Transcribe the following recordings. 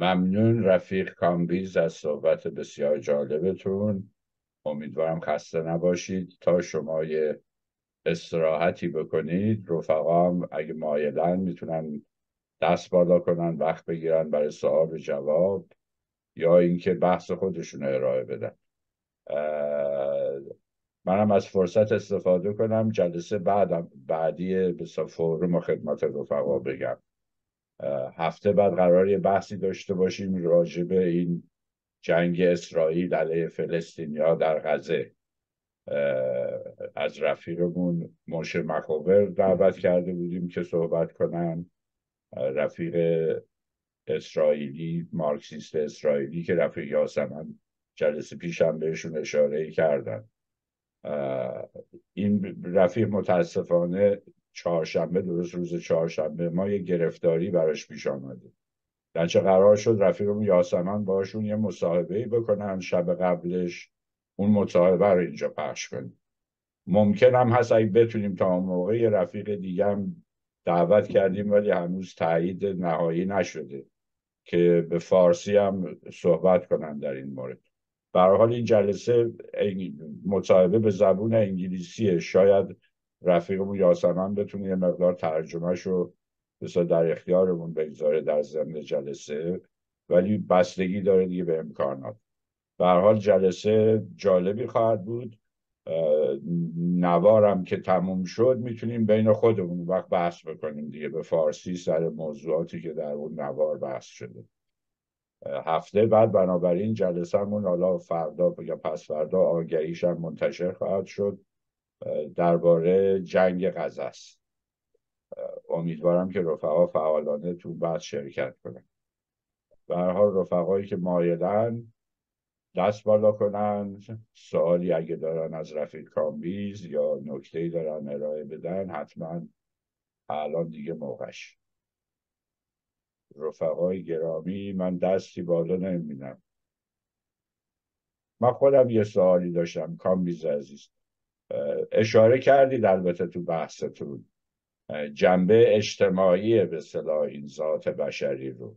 ممنون رفیق کامبیز از صحبت بسیار جالبتون امیدوارم خسته نباشید تا شما یه استراحتی بکنید رفقام اگه مایلن میتونن دست بالا کنن وقت بگیرن برای سوال جواب یا اینکه بحث خودشون ارائه بدن منم از فرصت استفاده کنم جلسه بعدم بعدی به فورم و خدمت رفقا بگم هفته بعد قرار یه بحثی داشته باشیم راجع این جنگ اسرائیل علیه فلسطینیا در غزه از رفیقمون موش مکوبر دعوت کرده بودیم که صحبت کنن رفیق اسرائیلی مارکسیست اسرائیلی که رفیق یاسمن جلسه پیشم بهشون اشاره کردن این رفیق متاسفانه چهارشنبه درست روز چهارشنبه ما یه گرفتاری براش پیش آمده درچه قرار شد رفیقمون یاسمن باشون یه مصاحبه بکنن شب قبلش اون مصاحبه رو اینجا پخش کنیم ممکن هم هست اگه بتونیم تا اون موقع یه رفیق دیگه هم دعوت کردیم ولی هنوز تایید نهایی نشده که به فارسی هم صحبت کنن در این مورد به حال این جلسه مصاحبه به زبون انگلیسیه شاید رفیقمون یاسمن بتونه یه مقدار ترجمهش رو بسیار در اختیارمون بگذاره در ضمن جلسه ولی بستگی داره دیگه به امکانات به حال جلسه جالبی خواهد بود نوارم که تموم شد میتونیم بین خودمون وقت بحث بکنیم دیگه به فارسی سر موضوعاتی که در اون نوار بحث شده هفته بعد بنابراین جلسهمون حالا فردا یا پس فردا آگهیش هم منتشر خواهد شد درباره جنگ غزه است امیدوارم که رفقا فعالانه تو بحث شرکت کنن به حال رفقایی که مایلن دست بالا کنن سوالی اگه دارن از رفیق کامبیز یا نکته‌ای دارن ارائه بدن حتما الان دیگه موقعش رفقای گرامی من دستی بالا نمیبینم من خودم یه سوالی داشتم کامبیز عزیز اشاره کردید البته تو بحثتون جنبه اجتماعی به صلاح این ذات بشری رو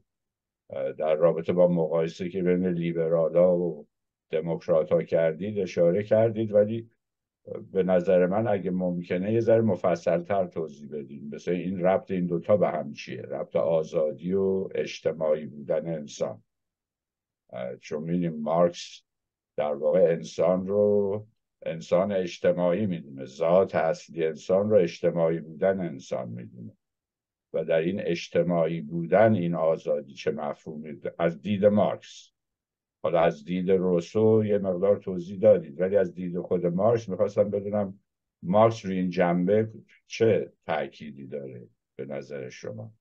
در رابطه با مقایسه که بین لیبرالا و دموکرات ها کردید اشاره کردید ولی به نظر من اگه ممکنه یه ذره مفصلتر توضیح بدین مثل این ربط این دوتا به هم چیه ربط آزادی و اجتماعی بودن انسان چون میدیم مارکس در واقع انسان رو انسان اجتماعی میدونه ذات اصلی انسان رو اجتماعی بودن انسان میدونه و در این اجتماعی بودن این آزادی چه مفهومی از دید مارکس حالا از دید روسو یه مقدار توضیح دادید ولی از دید خود مارکس میخواستم بدونم مارکس روی این جنبه چه تأکیدی داره به نظر شما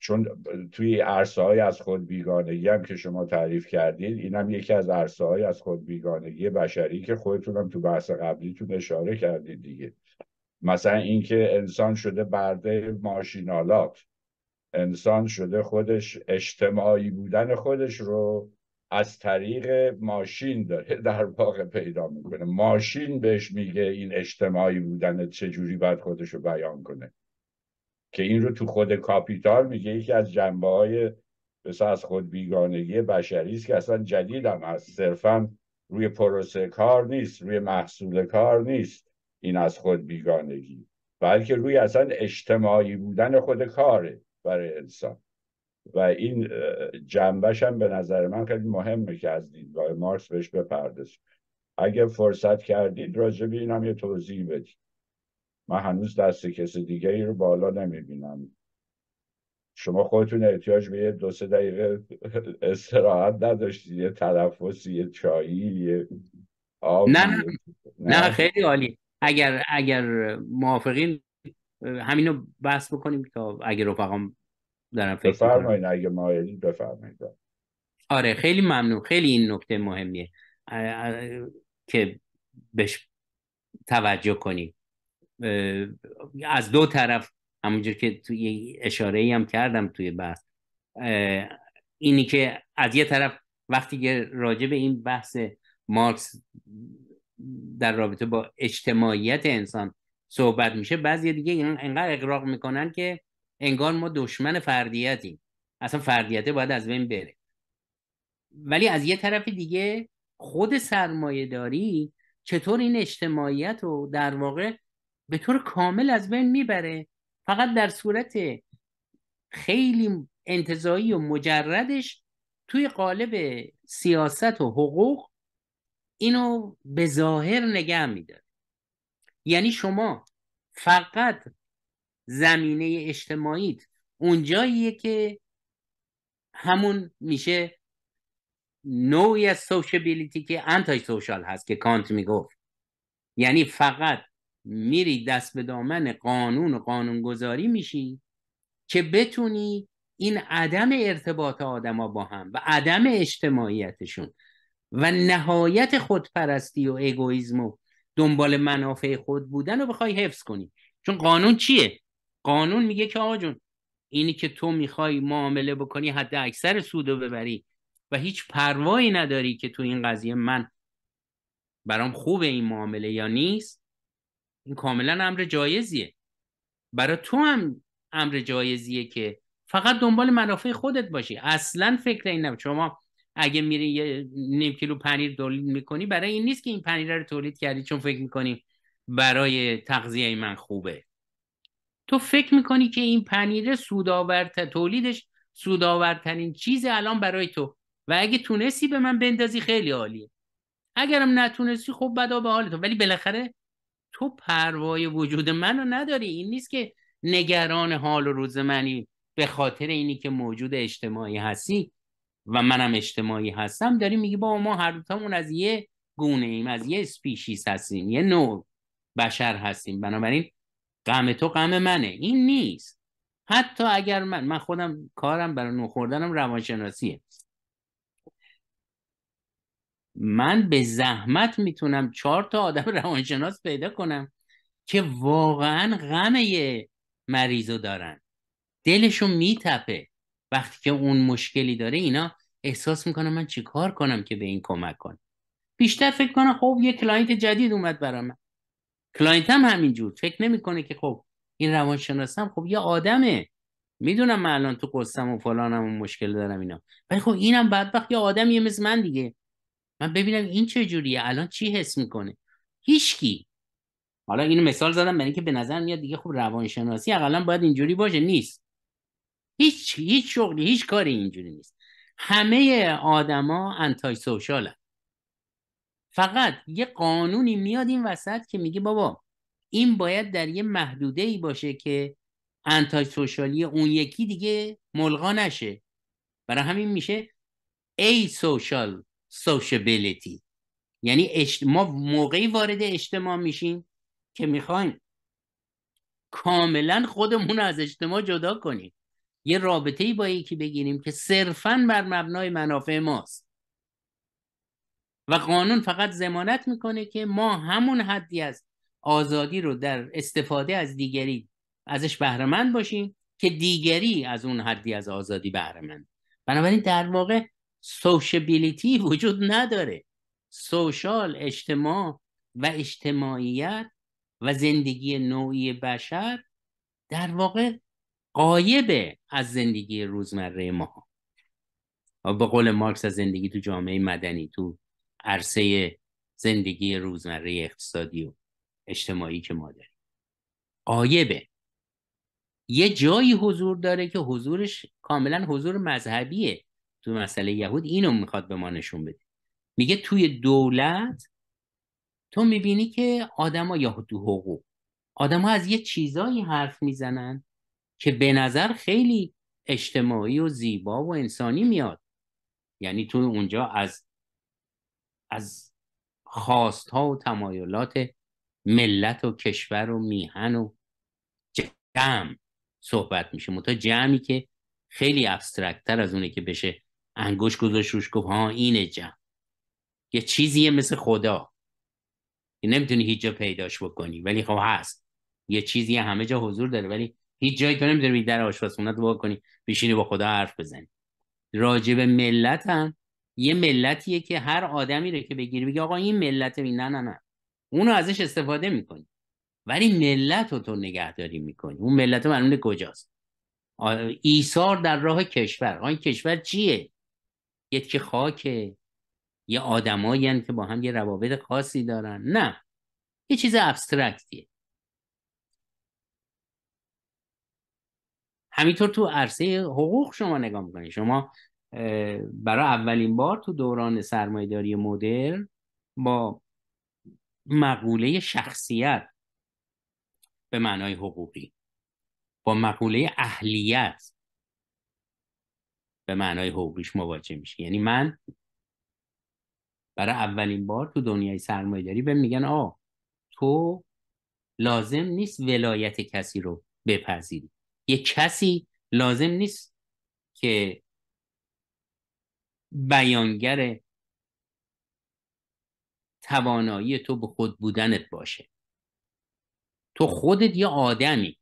چون توی عرصه های از خود بیگانگی هم که شما تعریف کردید اینم یکی از عرصه های از خود بیگانگی بشری که خودتونم تو بحث قبلیتون اشاره کردید دیگه مثلا اینکه انسان شده برده ماشینالات انسان شده خودش اجتماعی بودن خودش رو از طریق ماشین داره در واقع پیدا میکنه ماشین بهش میگه این اجتماعی بودن چجوری باید خودش رو بیان کنه که این رو تو خود کاپیتال میگه یکی از جنبه های از خود بیگانگی بشری است که اصلا جدیدم هست صرفا روی پروسه کار نیست روی محصول کار نیست این از خود بیگانگی بلکه روی اصلا اجتماعی بودن خود کاره برای انسان و این جنبش هم به نظر من خیلی مهمه که از دیدگاه مارکس بهش بپردازیم اگه فرصت کردید راجبی این هم یه توضیح بدید من هنوز دست کسی دیگه ای رو بالا نمیبینم شما خودتون احتیاج به یه دو سه دقیقه استراحت نداشتید یه تنفس یه چایی یه نه نه, نه خیلی عالی اگر اگر موافقین همینو بحث بکنیم تا اگه رفقام دارم فکر بفرمایید اگه مایلید بفرمایید آره خیلی ممنون خیلی این نکته مهمیه که بهش توجه کنیم از دو طرف همونجور که توی اشاره ای هم کردم توی بحث اینی که از یه طرف وقتی که راجع به این بحث مارکس در رابطه با اجتماعیت انسان صحبت میشه بعضی دیگه اینقدر اقراق میکنن که انگار ما دشمن فردیتیم اصلا فردیته باید از بین بره ولی از یه طرف دیگه خود سرمایه داری چطور این اجتماعیت رو در واقع به طور کامل از بین میبره فقط در صورت خیلی انتظایی و مجردش توی قالب سیاست و حقوق اینو به ظاهر نگه میداره یعنی شما فقط زمینه اجتماعیت اونجاییه که همون میشه نوعی از سوشبیلیتی که انتای سوشال هست که کانت میگفت یعنی فقط میری دست به دامن قانون و قانونگذاری میشی که بتونی این عدم ارتباط آدما با هم و عدم اجتماعیتشون و نهایت خودپرستی و اگویزم و دنبال منافع خود بودن رو بخوای حفظ کنی چون قانون چیه قانون میگه که آقا جون اینی که تو میخوای معامله بکنی حد اکثر سودو ببری و هیچ پروایی نداری که تو این قضیه من برام خوب این معامله یا نیست این کاملا امر جایزیه برای تو هم امر جایزیه که فقط دنبال منافع خودت باشی اصلا فکر این نبود شما اگه میری یه نیم کیلو پنیر تولید میکنی برای این نیست که این پنیر رو تولید کردی چون فکر میکنی برای تغذیه من خوبه تو فکر میکنی که این پنیر سودآورتر تولیدش سودآورترین چیز الان برای تو و اگه تونستی به من بندازی خیلی عالیه اگرم نتونستی خب بدا به حال تو ولی بالاخره تو پروای وجود منو نداری این نیست که نگران حال و روز منی به خاطر اینی که موجود اجتماعی هستی و منم اجتماعی هستم داری میگی با ما هر دوتامون از یه گونه ایم از یه سپیشیس هستیم یه نوع بشر هستیم بنابراین غم تو غم منه این نیست حتی اگر من من خودم کارم برای نخوردنم روانشناسیه من به زحمت میتونم چهار تا آدم روانشناس پیدا کنم که واقعا غم مریضو دارن دلشون میتپه وقتی که اون مشکلی داره اینا احساس میکنم من چیکار کنم که به این کمک کنم بیشتر فکر کنم خب یه کلاینت جدید اومد برام من کلاینت هم همینجور فکر نمیکنه که خب این روانشناسم خب یه آدمه میدونم من الان تو قصم و فلانم و مشکل دارم اینا ولی خب اینم بدبخت یه آدمیه مثل من دیگه من ببینم این چه جوریه الان چی حس میکنه هیچکی حالا اینو مثال زدم برای اینکه به نظر میاد دیگه خب روانشناسی اقلا باید اینجوری باشه نیست هیچ هیچ شغلی هیچ کاری اینجوری نیست همه آدما انتای سوشالن فقط یه قانونی میاد این وسط که میگه بابا این باید در یه محدوده ای باشه که انتای سوشالی اون یکی دیگه ملغا نشه برای همین میشه ای سوشال سوشبیلیتی یعنی ما موقعی وارد اجتماع میشیم که میخوایم کاملا خودمون از اجتماع جدا کنیم یه رابطه ای با یکی بگیریم که صرفا بر مبنای منافع ماست و قانون فقط زمانت میکنه که ما همون حدی از آزادی رو در استفاده از دیگری ازش بهرمند باشیم که دیگری از اون حدی از آزادی بهرمند بنابراین در واقع سوشبیلیتی وجود نداره سوشال اجتماع و اجتماعیت و زندگی نوعی بشر در واقع قایبه از زندگی روزمره ما به قول مارکس از زندگی تو جامعه مدنی تو عرصه زندگی روزمره اقتصادی و اجتماعی که ما داریم قایبه یه جایی حضور داره که حضورش کاملا حضور مذهبیه تو مسئله یهود اینو میخواد به ما نشون بده میگه توی دولت تو میبینی که آدما یا تو حقوق ها از یه چیزایی حرف میزنن که به نظر خیلی اجتماعی و زیبا و انسانی میاد یعنی تو اونجا از از خواست ها و تمایلات ملت و کشور و میهن و جمع صحبت میشه متا جمعی که خیلی افسترکتر از اونه که بشه انگوش گذاشت روش گفت ها اینه جمع یه چیزیه مثل خدا که نمیتونی هیچ جا پیداش بکنی ولی خب هست یه چیزی همه جا حضور داره ولی هیچ جایی تو نمیتونی در آشپزخونه وا کنی بشینی با خدا حرف بزنی راجب ملت هم یه ملتیه که هر آدمی رو که بگیری بگی آقا این ملت می نه نه نه اونو ازش استفاده میکنی ولی ملت رو تو نگهداری میکنی اون ملت کجاست ایثار در راه کشور آن کشور چیه یه چه خاکه یه آدمایی که با هم یه روابط خاصی دارن نه یه چیز ابسترکتیه همینطور تو عرصه حقوق شما نگاه میکنید شما برای اولین بار تو دوران سرمایهداری مدرن با مقوله شخصیت به معنای حقوقی با مقوله اهلیت به معنای حقوقیش مواجه میشه یعنی من برای اولین بار تو دنیای سرمایه داری به میگن آ تو لازم نیست ولایت کسی رو بپذیری یه کسی لازم نیست که بیانگر توانایی تو به خود بودنت باشه تو خودت یه آدمی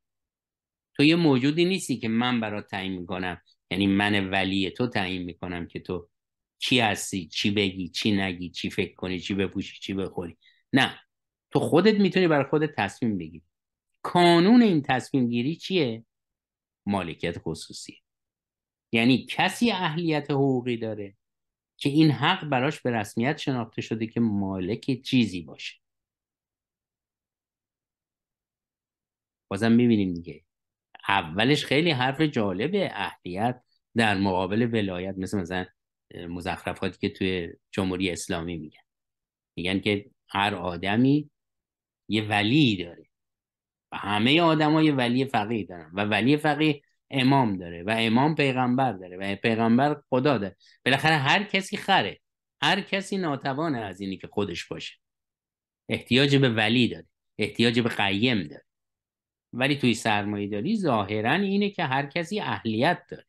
تو یه موجودی نیستی که من برات تعیین میکنم یعنی من ولی تو تعیین میکنم که تو چی هستی چی بگی چی نگی چی فکر کنی چی بپوشی چی بخوری نه تو خودت میتونی برای خودت تصمیم بگیری کانون این تصمیم گیری چیه مالکیت خصوصی یعنی کسی اهلیت حقوقی داره که این حق براش به رسمیت شناخته شده که مالک چیزی باشه بازم میبینیم دیگه اولش خیلی حرف جالبه اهلیت در مقابل ولایت مثل مثلا مزخرفاتی که توی جمهوری اسلامی میگن میگن که هر آدمی یه ولی داره و همه آدم ها یه ولی فقیه دارن و ولی فقیه امام داره و امام پیغمبر داره و پیغمبر خدا داره بالاخره هر کسی خره هر کسی ناتوانه از اینی که خودش باشه احتیاج به ولی داره احتیاج به قیم داره ولی توی سرمایه داری ظاهرا اینه که هر کسی اهلیت داره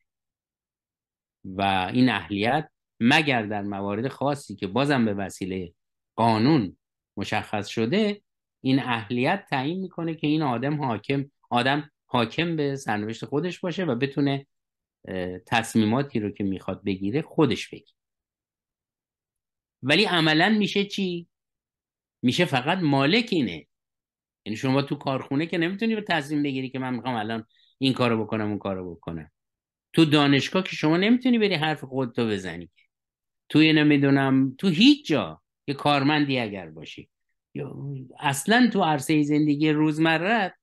و این اهلیت مگر در موارد خاصی که بازم به وسیله قانون مشخص شده این اهلیت تعیین میکنه که این آدم حاکم آدم حاکم به سرنوشت خودش باشه و بتونه تصمیماتی رو که میخواد بگیره خودش بگیره ولی عملا میشه چی میشه فقط مالک اینه یعنی شما تو کارخونه که نمیتونی به تصمیم بگیری که من میخوام الان این کارو بکنم اون کارو بکنم تو دانشگاه که شما نمیتونی بری حرف خودتو بزنی توی نمیدونم تو هیچ جا یه کارمندی اگر باشی اصلا تو عرصه زندگی روزمرت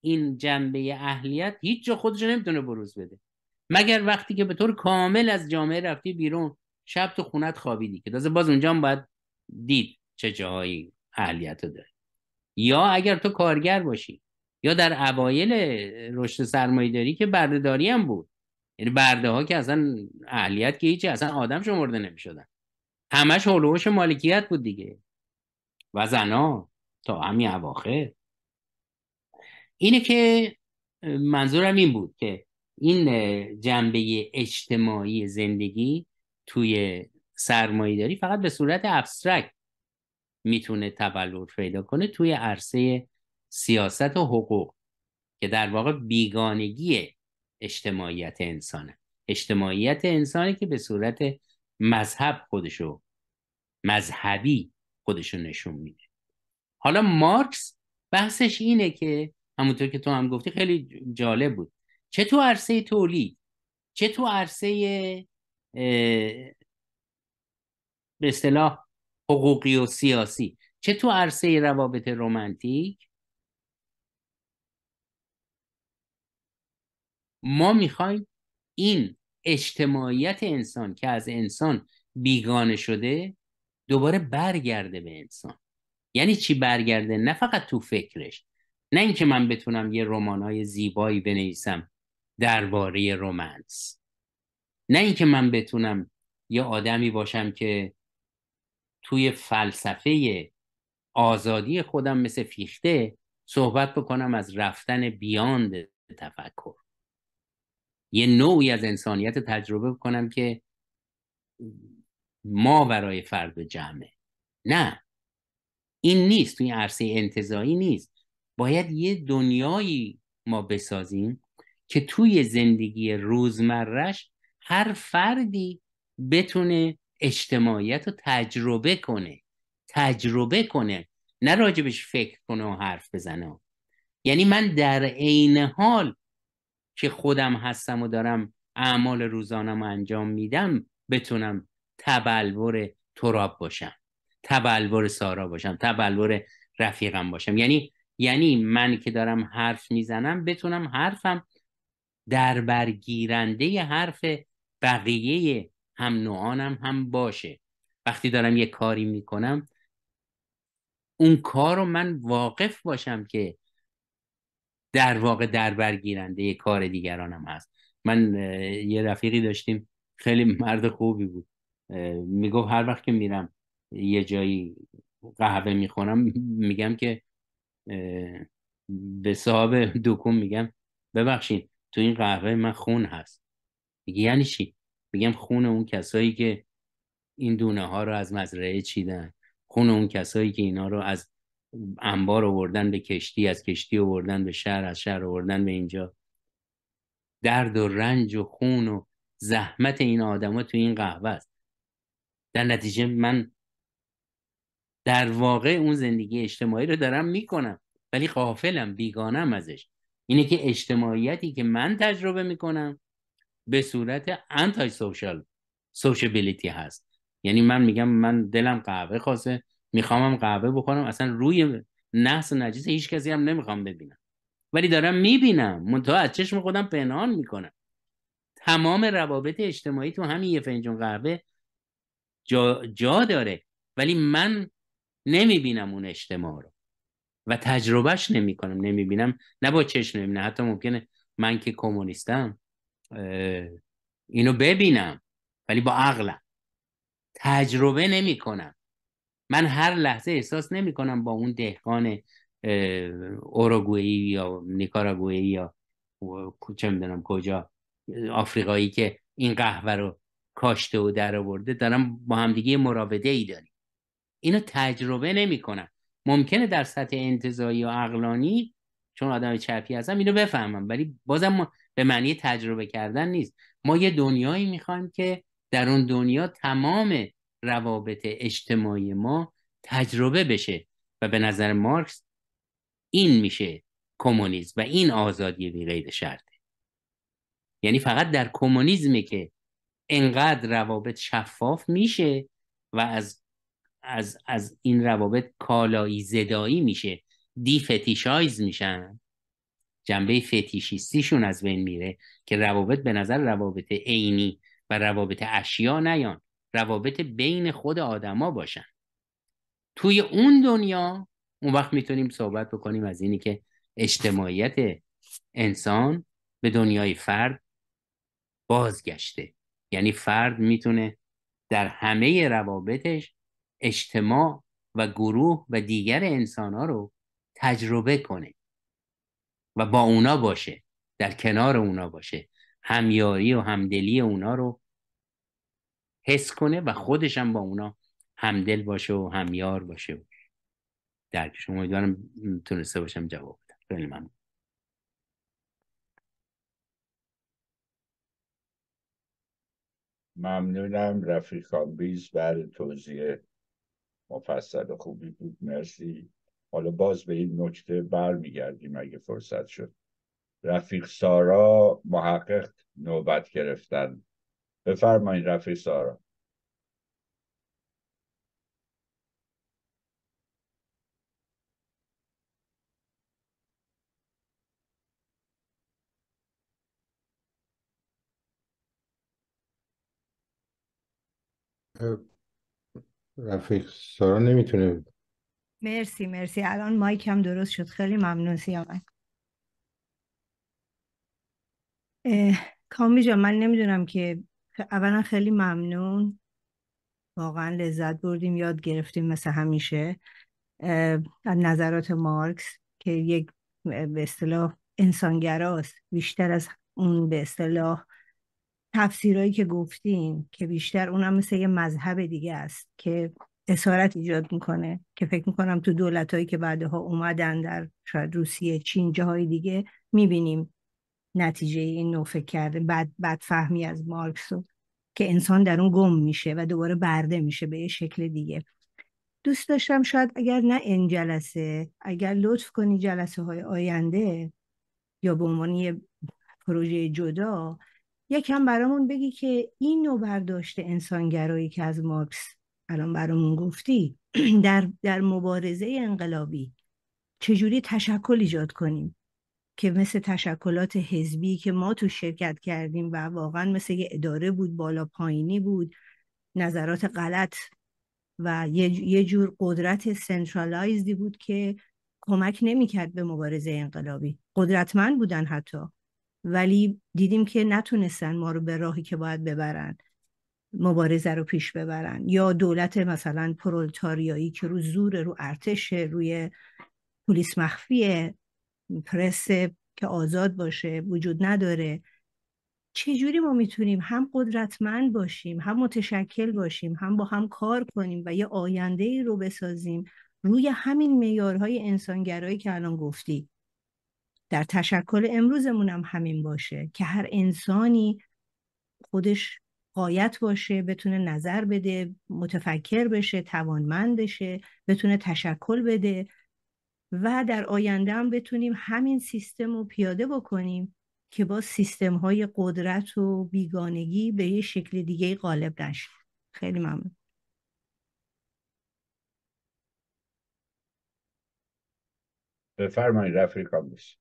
این جنبه اهلیت هیچ جا خودش نمیتونه بروز بده مگر وقتی که به طور کامل از جامعه رفتی بیرون شب تو خونت خوابیدی که تازه باز اونجا باید دید چه جاهایی اهلیت یا اگر تو کارگر باشی یا در اوایل رشد سرمایه داری که بردهداری هم بود یعنی برده ها که اصلا اهلیت که هیچی اصلا آدم شمرده نمی شدن همش حلوش مالکیت بود دیگه و زنا تا همین اواخر اینه که منظورم این بود که این جنبه اجتماعی زندگی توی سرمایه داری فقط به صورت ابسترکت میتونه تبلور پیدا کنه توی عرصه سیاست و حقوق که در واقع بیگانگی اجتماعیت انسانه اجتماعیت انسانی که به صورت مذهب خودشو مذهبی خودشو نشون میده حالا مارکس بحثش اینه که همونطور که تو هم گفتی خیلی جالب بود چه تو عرصه تولید چه تو عرصه به اصطلاح حقوقی و سیاسی چه تو عرصه روابط رومنتیک ما میخوایم این اجتماعیت انسان که از انسان بیگانه شده دوباره برگرده به انسان یعنی چی برگرده نه فقط تو فکرش نه اینکه من بتونم یه رمانای زیبایی بنویسم درباره رومنس نه اینکه من بتونم یه آدمی باشم که توی فلسفه آزادی خودم مثل فیخته صحبت بکنم از رفتن بیاند تفکر یه نوعی از انسانیت تجربه بکنم که ما برای فرد جمعه نه این نیست توی عرصه انتظایی نیست باید یه دنیایی ما بسازیم که توی زندگی روزمرش هر فردی بتونه اجتماعیت رو تجربه کنه تجربه کنه نه راجبش فکر کنه و حرف بزنه یعنی من در عین حال که خودم هستم و دارم اعمال روزانم انجام میدم بتونم تبلور تراب باشم تبلور سارا باشم تبلور رفیقم باشم یعنی یعنی من که دارم حرف میزنم بتونم حرفم در برگیرنده حرف بقیه هم نوعانم هم باشه وقتی دارم یه کاری میکنم اون کار رو من واقف باشم که در واقع در برگیرنده یه کار دیگرانم هست من یه رفیقی داشتیم خیلی مرد خوبی بود میگفت هر وقت که میرم یه جایی قهوه میخونم میگم که به صاحب دکون میگم ببخشید تو این قهوه من خون هست میگه یعنی چی میگم خون اون کسایی که این دونه ها رو از مزرعه چیدن خون اون کسایی که اینا رو از انبار آوردن به کشتی از کشتی آوردن به شهر از شهر آوردن به اینجا درد و رنج و خون و زحمت این آدما تو این قهوه است در نتیجه من در واقع اون زندگی اجتماعی رو دارم میکنم ولی قافلم بیگانم ازش اینه که اجتماعیتی که من تجربه میکنم به صورت انتای سوشال سوشبیلیتی هست یعنی من میگم من دلم قهوه خواسته میخوامم قهوه بخورم اصلا روی نحس و نجیس هیچ کسی هم نمیخوام ببینم ولی دارم میبینم منتها از چشم خودم پنهان میکنم تمام روابط اجتماعی تو همین یه فنجون قهوه جا, داره ولی من نمیبینم اون اجتماع رو و تجربهش نمیکنم نمیبینم نه با چشم نمیبینم حتی ممکنه من که کمونیستم اینو ببینم ولی با عقلم تجربه نمی کنم من هر لحظه احساس نمی کنم با اون دهقان اوروگوئی یا نیکاراگوئی یا چه میدونم کجا آفریقایی که این قهوه رو کاشته و در آورده دارم با همدیگه مراوده ای داریم اینو تجربه نمی کنم ممکنه در سطح انتظایی و عقلانی چون آدم چپی هستم اینو بفهمم ولی بازم به معنی تجربه کردن نیست ما یه دنیایی میخوایم که در اون دنیا تمام روابط اجتماعی ما تجربه بشه و به نظر مارکس این میشه کمونیسم و این آزادی بی شرطه یعنی فقط در کمونیسمی که انقدر روابط شفاف میشه و از از, از این روابط کالایی زدایی میشه دیفتیشایز میشن جنبه فتیشیستیشون از بین میره که روابط به نظر روابط عینی و روابط اشیا نیان روابط بین خود آدما باشن توی اون دنیا اون وقت میتونیم صحبت بکنیم از اینی که اجتماعیت انسان به دنیای فرد بازگشته یعنی فرد میتونه در همه روابطش اجتماع و گروه و دیگر انسانها رو تجربه کنه و با اونا باشه در کنار اونا باشه همیاری و همدلی اونا رو حس کنه و خودش هم با اونا همدل باشه و همیار باشه در شما امیدوارم تونسته باشم جواب بدم خیلی ممنون ممنونم رفیق بیز بر بله، توضیح مفصل خوبی بود مرسی حالا باز به این نکته برمیگردیم اگه فرصت شد رفیق سارا محقق نوبت گرفتن بفرمایید رفیق سارا رفیق سارا نمیتونه مرسی مرسی الان مایک هم درست شد خیلی ممنون سیامن کامی جان من نمیدونم که اولا خیلی ممنون واقعا لذت بردیم یاد گرفتیم مثل همیشه از نظرات مارکس که یک به اصطلاح انسانگراست بیشتر از اون به اصطلاح تفسیرهایی که گفتیم که بیشتر اونم مثل یه مذهب دیگه است که اسارت ایجاد میکنه که فکر میکنم تو دولت هایی که بعدها اومدن در شاید روسیه چین جاهای دیگه میبینیم نتیجه این نوع فکر کرده بد, فهمی از مارکس که انسان در اون گم میشه و دوباره برده میشه به یه شکل دیگه دوست داشتم شاید اگر نه این جلسه اگر لطف کنی جلسه های آینده یا به عنوان یه پروژه جدا یکم برامون بگی که این نوع برداشت انسانگرایی که از مارکس الان برامون گفتی در, در مبارزه انقلابی چجوری تشکل ایجاد کنیم که مثل تشکلات حزبی که ما تو شرکت کردیم و واقعا مثل یه اداره بود بالا پایینی بود نظرات غلط و یه جور قدرت سنترالایزدی بود که کمک نمیکرد به مبارزه انقلابی قدرتمند بودن حتی ولی دیدیم که نتونستن ما رو به راهی که باید ببرن مبارزه رو پیش ببرن یا دولت مثلا پرولتاریایی که رو زور رو ارتش روی پلیس مخفی پرس که آزاد باشه وجود نداره چجوری ما میتونیم هم قدرتمند باشیم هم متشکل باشیم هم با هم کار کنیم و یه آینده ای رو بسازیم روی همین میارهای انسانگرایی که الان گفتی در تشکل امروزمون هم همین باشه که هر انسانی خودش قایت باشه بتونه نظر بده متفکر بشه توانمند بشه بتونه تشکل بده و در آینده هم بتونیم همین سیستم رو پیاده بکنیم که با سیستم های قدرت و بیگانگی به یه شکل دیگه غالب نشه خیلی ممنون بفرمایید رفیق کامیش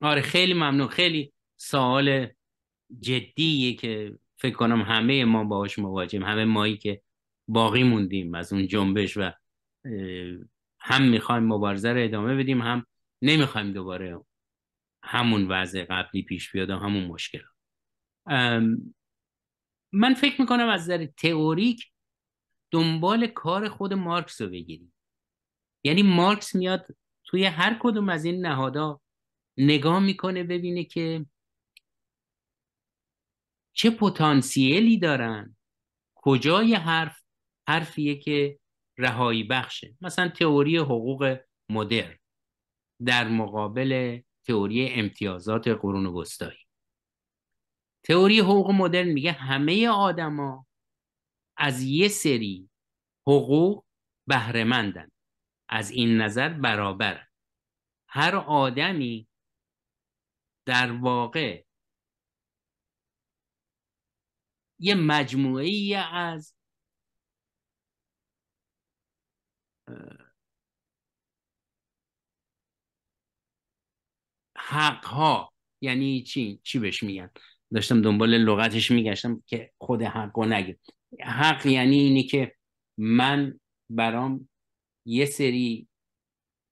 آره خیلی ممنون خیلی سوال جدیه که فکر کنم همه ما باهاش مواجهیم همه مایی که باقی موندیم از اون جنبش و هم میخوایم مبارزه رو ادامه بدیم هم نمیخوایم دوباره همون وضع قبلی پیش بیاد و همون مشکل من فکر میکنم از نظر تئوریک دنبال کار خود مارکس رو بگیریم یعنی مارکس میاد توی هر کدوم از این نهادها نگاه میکنه ببینه که چه پتانسیلی دارن کجای حرف حرفیه که رهایی بخشه مثلا تئوری حقوق مدر در مقابل تئوری امتیازات قرون وسطایی تئوری حقوق مدرن میگه همه آدما از یه سری حقوق بهرهمندن از این نظر برابر هر آدمی در واقع یه مجموعه ای از حق ها یعنی چی چی بهش میگن داشتم دنبال لغتش میگشتم که خود حق رو نگه حق یعنی اینی که من برام یه سری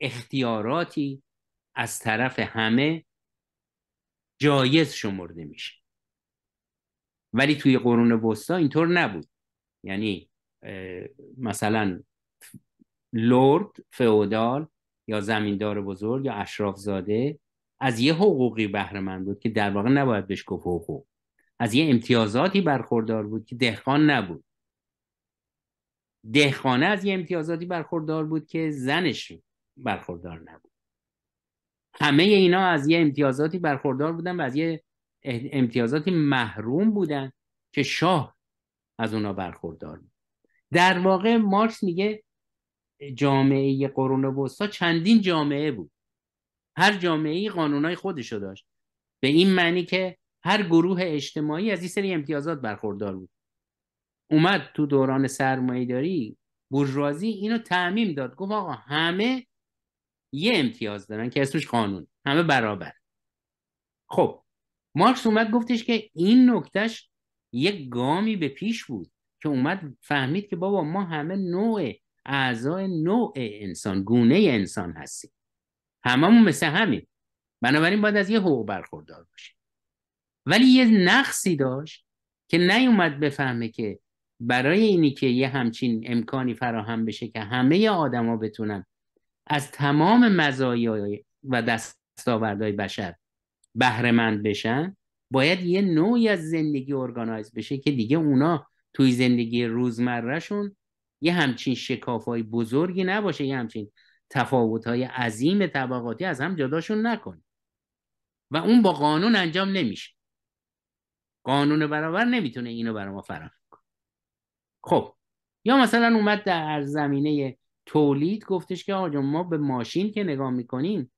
اختیاراتی از طرف همه جایز شمرده میشه ولی توی قرون وسطا اینطور نبود یعنی مثلا لرد فئودال یا زمیندار بزرگ یا اشراف زاده از یه حقوقی بهره مند بود که در واقع نباید بهش گفت حقوق از یه امتیازاتی برخوردار بود که دهقان نبود دهخانه از یه امتیازاتی برخوردار بود که زنش برخوردار نبود همه اینا از یه امتیازاتی برخوردار بودن و از یه امتیازاتی محروم بودن که شاه از اونا برخوردار بود در واقع مارکس میگه جامعه قرون وسطا چندین جامعه بود هر جامعه ای قانونای خودشو داشت به این معنی که هر گروه اجتماعی از این سری امتیازات برخوردار بود اومد تو دوران سرمایهداری بورژوازی اینو تعمیم داد گفت آقا همه یه امتیاز دارن که اسمش قانون همه برابر خب مارکس اومد گفتش که این نکتهش یک گامی به پیش بود که اومد فهمید که بابا ما همه نوع اعضای نوع انسان گونه انسان هستیم هممون مثل همین بنابراین باید از یه حقوق برخوردار باشیم ولی یه نقصی داشت که نیومد بفهمه که برای اینی که یه همچین امکانی فراهم بشه که همه آدما بتونن از تمام مزایای و دستاوردهای بشر بهرهمند بشن باید یه نوعی از زندگی ارگانایز بشه که دیگه اونا توی زندگی روزمرهشون یه همچین شکافای بزرگی نباشه یه همچین تفاوت‌های عظیم طبقاتی از هم جداشون نکنه و اون با قانون انجام نمیشه قانون برابر نمیتونه اینو برای ما فراهم کنه خب یا مثلا اومد در زمینه تولید گفتش که آقا ما به ماشین که نگاه میکنیم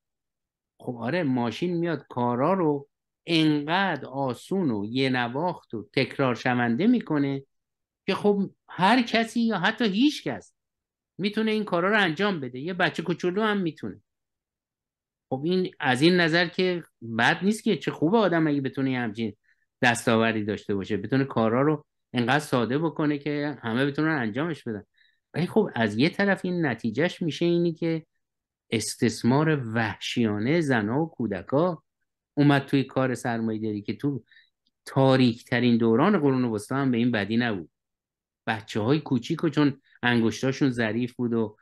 خب آره ماشین میاد کارا رو انقدر آسون و یه نواخت و تکرار شونده میکنه که خب هر کسی یا حتی هیچ کس میتونه این کارا رو انجام بده یه بچه کوچولو هم میتونه خب این از این نظر که بد نیست که چه خوبه آدم اگه بتونه همچین دستاوردی داشته باشه بتونه کارا رو انقدر ساده بکنه که همه بتونن انجامش بدن ولی خب از یه طرف این نتیجهش میشه اینی که استثمار وحشیانه زنها و کودکا اومد توی کار سرمایه داری که تو تاریک ترین دوران قرون وسطا هم به این بدی نبود بچه های کوچیک و چون انگشتاشون ظریف بود و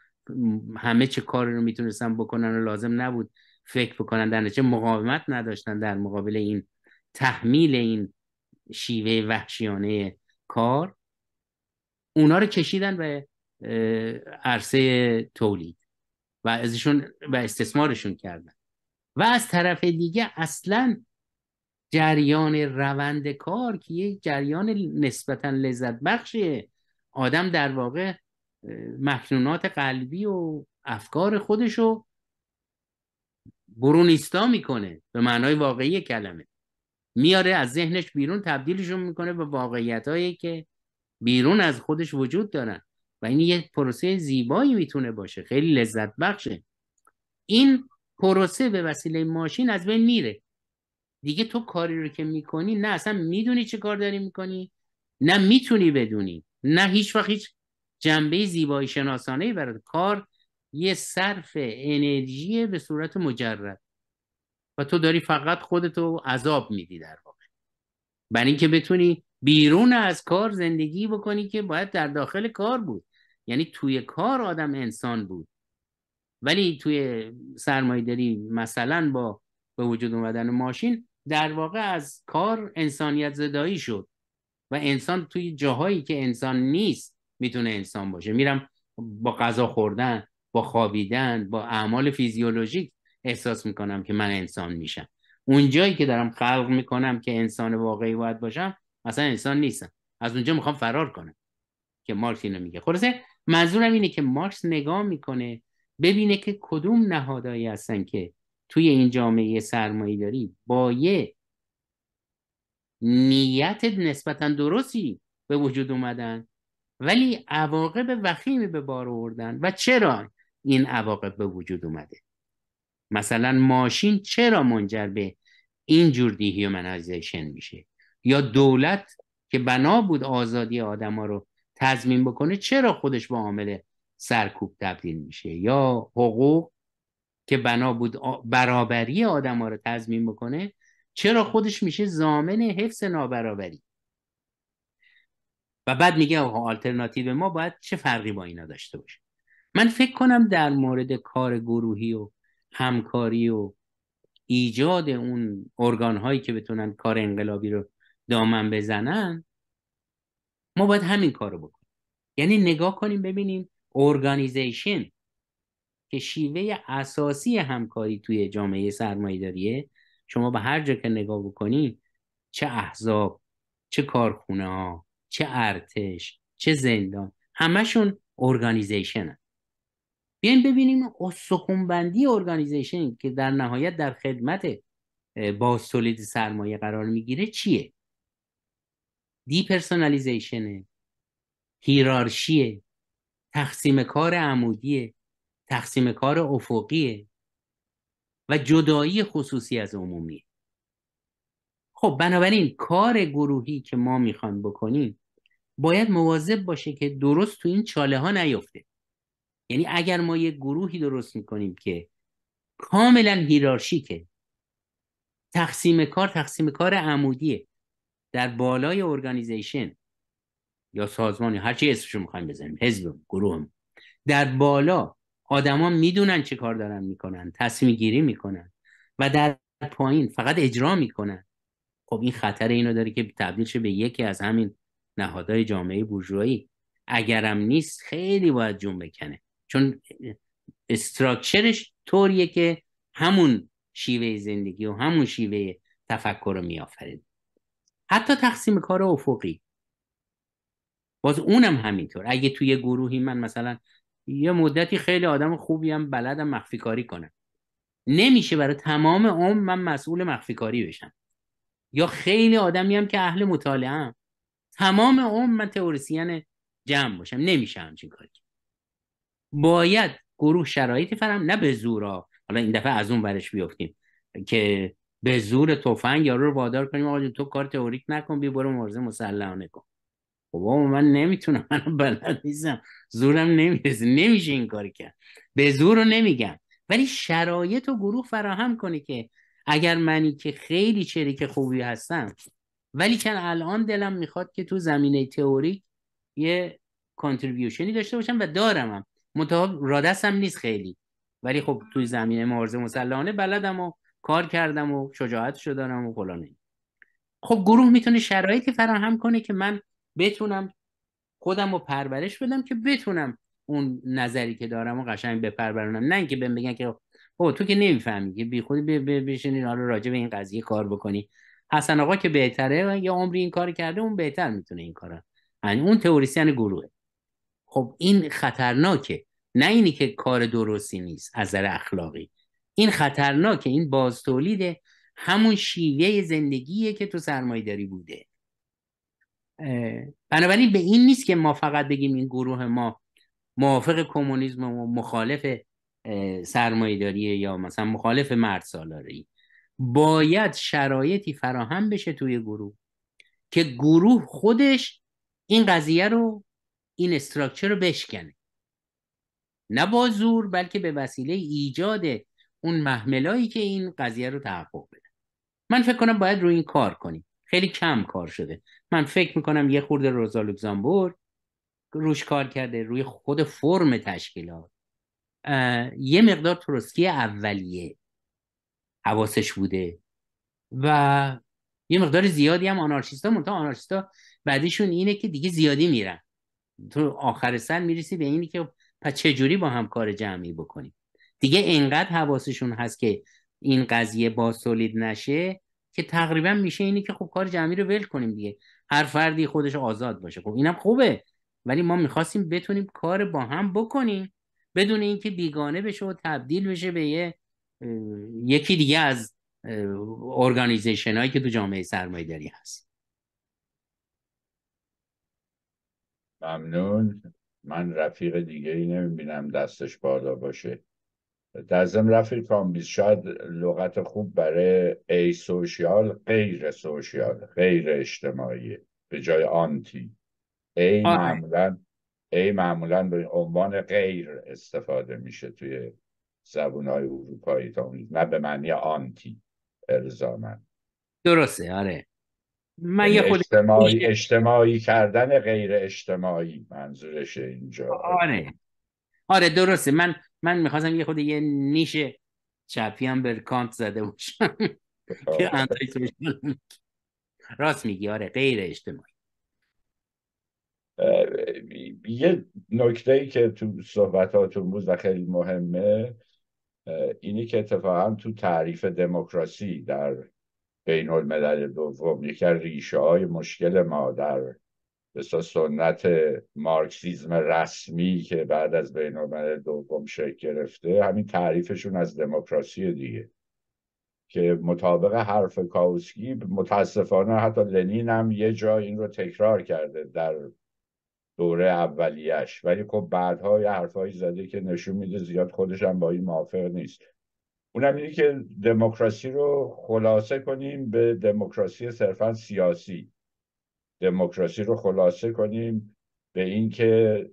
همه چه کار رو میتونستن بکنن و لازم نبود فکر بکنن در نتیجه مقاومت نداشتن در مقابل این تحمیل این شیوه وحشیانه کار اونا رو کشیدن به عرصه تولید و ازشون و استثمارشون کردن و از طرف دیگه اصلا جریان روند کار که یک جریان نسبتا لذت بخشیه آدم در واقع مکنونات قلبی و افکار خودش رو برونیستا میکنه به معنای واقعی کلمه میاره از ذهنش بیرون تبدیلشون میکنه به واقعیت که بیرون از خودش وجود دارن و این یه پروسه زیبایی میتونه باشه خیلی لذت بخشه این پروسه به وسیله ماشین از بین میره دیگه تو کاری رو که میکنی نه اصلا میدونی چه کار داری میکنی نه میتونی بدونی نه هیچ وقت هیچ جنبه زیبایی شناسانه برای کار یه صرف انرژی به صورت مجرد و تو داری فقط خودتو عذاب میدی در واقع برای اینکه بتونی بیرون از کار زندگی بکنی که باید در داخل کار بود یعنی توی کار آدم انسان بود ولی توی سرمایداری مثلا با به وجود اومدن ماشین در واقع از کار انسانیت زدایی شد و انسان توی جاهایی که انسان نیست میتونه انسان باشه میرم با غذا خوردن با خوابیدن با اعمال فیزیولوژیک احساس میکنم که من انسان میشم اون جایی که دارم خلق میکنم که انسان واقعی باید باشم اصلا انسان نیستم از اونجا میخوام فرار کنم که مارکس اینو میگه خلاصه منظورم اینه که مارکس نگاه میکنه ببینه که کدوم نهادایی هستن که توی این جامعه سرمایه داری با یه نیت نسبتا درستی به وجود اومدن ولی عواقب وخیمی به بار آوردن و چرا این عواقب به وجود اومده مثلا ماشین چرا منجر به این جور دیهیومنایزیشن میشه یا دولت که بنا بود آزادی آدما رو تضمین بکنه چرا خودش به عامل سرکوب تبدیل میشه یا حقوق که بنا بود برابری آدم ها رو تضمین بکنه چرا خودش میشه زامن حفظ نابرابری و بعد میگه آلترناتیو ما باید چه فرقی با اینا داشته باشه من فکر کنم در مورد کار گروهی و همکاری و ایجاد اون ارگان هایی که بتونن کار انقلابی رو دامن بزنن ما باید همین کارو بکنیم یعنی نگاه کنیم ببینیم ارگانیزیشن که شیوه اساسی همکاری توی جامعه سرمایه داریه شما به هر جا که نگاه بکنی چه احزاب چه کارخونه ها چه ارتش چه زندان همشون ارگانیزیشن هم. بیاین ببینیم استخونبندی ارگانیزیشن که در نهایت در خدمت باستولید سرمایه قرار میگیره چیه دیپرسونالیزیشن هیرارشیه تقسیم کار عمودیه تقسیم کار افقیه و جدایی خصوصی از عمومی خب بنابراین کار گروهی که ما میخوان بکنیم باید مواظب باشه که درست تو این چاله ها نیفته یعنی اگر ما یه گروهی درست میکنیم که کاملا هیرارشیکه تقسیم کار تقسیم کار عمودیه در بالای ارگانیزیشن یا سازمان یا هر چی اسمشو میخوایم بزنیم حزب گروه در بالا آدما میدونن چه کار دارن میکنن تصمیم گیری میکنن و در پایین فقط اجرا میکنن خب این خطر اینو داره که تبدیل شه به یکی از همین نهادهای جامعه بورژوایی اگرم نیست خیلی باید جون بکنه چون استراکچرش طوریه که همون شیوه زندگی و همون شیوه تفکر رو میآفرید حتی تقسیم کار افقی باز اونم همینطور اگه توی گروهی من مثلا یه مدتی خیلی آدم خوبی هم بلدم مخفی کاری کنم نمیشه برای تمام عمر من مسئول مخفی کاری بشم یا خیلی آدمی هم که اهل مطالعه هم. تمام عمر من تئوریسین جمع باشم نمیشه همچین کاری باید گروه شرایطی فرم نه به زورا حالا این دفعه از اون برش بیافتیم که به زور تفنگ یارو رو وادار کنیم آقا تو کار تئوریک نکن بی برو مرزه مسلحانه کن خب من نمیتونم من بلد نیستم زورم نمیرسه نمیشه این کار کرد به زور رو نمیگم ولی شرایط و گروه فراهم کنی که اگر منی که خیلی چریک خوبی هستم ولی که الان دلم میخواد که تو زمینه تئوریک یه کانتریبیوشنی داشته باشم و دارمم متاب رادستم نیست خیلی ولی خب توی زمینه مارز مسلحانه بلدم و کار کردم و شجاعت دارم و فلان خب گروه میتونه شرایطی فراهم کنه که من بتونم خودم رو پرورش بدم که بتونم اون نظری که دارم و قشنگ بپرورونم نه اینکه بهم بگن که او تو که نمیفهمی که بی خودی بشینین حالا راجع به این قضیه کار بکنی حسن آقا که بهتره یا عمری این کار کرده اون بهتر میتونه این کارا یعنی اون تئوریسین یعنی گروهه خب این خطرناکه نه اینی که کار درستی نیست از نظر اخلاقی این خطرناکه این بازتولید همون شیوه زندگیه که تو داری بوده بنابراین به این نیست که ما فقط بگیم این گروه ما موافق کمونیسم و مخالف داری یا مثلا مخالف مرد باید شرایطی فراهم بشه توی گروه که گروه خودش این قضیه رو این استراکچر رو بشکنه نه با زور بلکه به وسیله ایجاد اون محملایی که این قضیه رو تحقق بده من فکر کنم باید روی این کار کنیم خیلی کم کار شده من فکر میکنم یه خورده روزا لوکزامبورگ روش کار کرده روی خود فرم تشکیلات یه مقدار تروسکی اولیه حواسش بوده و یه مقدار زیادی هم آنارشیستا منتها آنارشیستا بعدیشون اینه که دیگه زیادی میرن تو آخر سر میرسی به اینی که پس چجوری با هم کار جمعی بکنیم دیگه انقدر حواسشون هست که این قضیه با سولید نشه که تقریبا میشه اینی که خب کار جمعی رو ول کنیم دیگه هر فردی خودش آزاد باشه خب اینم خوبه ولی ما میخواستیم بتونیم کار با هم بکنیم بدون اینکه بیگانه بشه و تبدیل بشه به یه یکی دیگه از ارگانیزیشن که تو جامعه سرمایه داری هست ممنون من رفیق دیگه ای نمیبینم دستش بالا باشه در ضمن رفیق کامبیز شاید لغت خوب برای ای سوشیال غیر سوشیال غیر اجتماعی به جای آنتی ای معمولا ای معمولا به عنوان غیر استفاده میشه توی زبونهای اروپایی تا نه به معنی آنتی الزامن درسته آره من یعنی یه اجتماعی, کردن غیر اجتماعی منظورش اینجا آره. آره درسته من من میخواستم یه خود یه نیش چپی هم کانت زده باشم که راست میگی آره غیر اجتماعی یه نکته ای که تو صحبتاتون بود و خیلی مهمه اینی که اتفاقا تو تعریف دموکراسی در بین الملل دوم یکی ریشه های مشکل ما در مثلا سنت مارکسیزم رسمی که بعد از بین دوم شکل گرفته همین تعریفشون از دموکراسی دیگه که مطابق حرف کاوسکی متاسفانه حتی لنین هم یه جا این رو تکرار کرده در دوره اولیش ولی خب بعدها یه حرفهایی زده که نشون میده زیاد خودش هم با این موافق نیست اونم اینه که دموکراسی رو خلاصه کنیم به دموکراسی صرفا سیاسی دموکراسی رو خلاصه کنیم به اینکه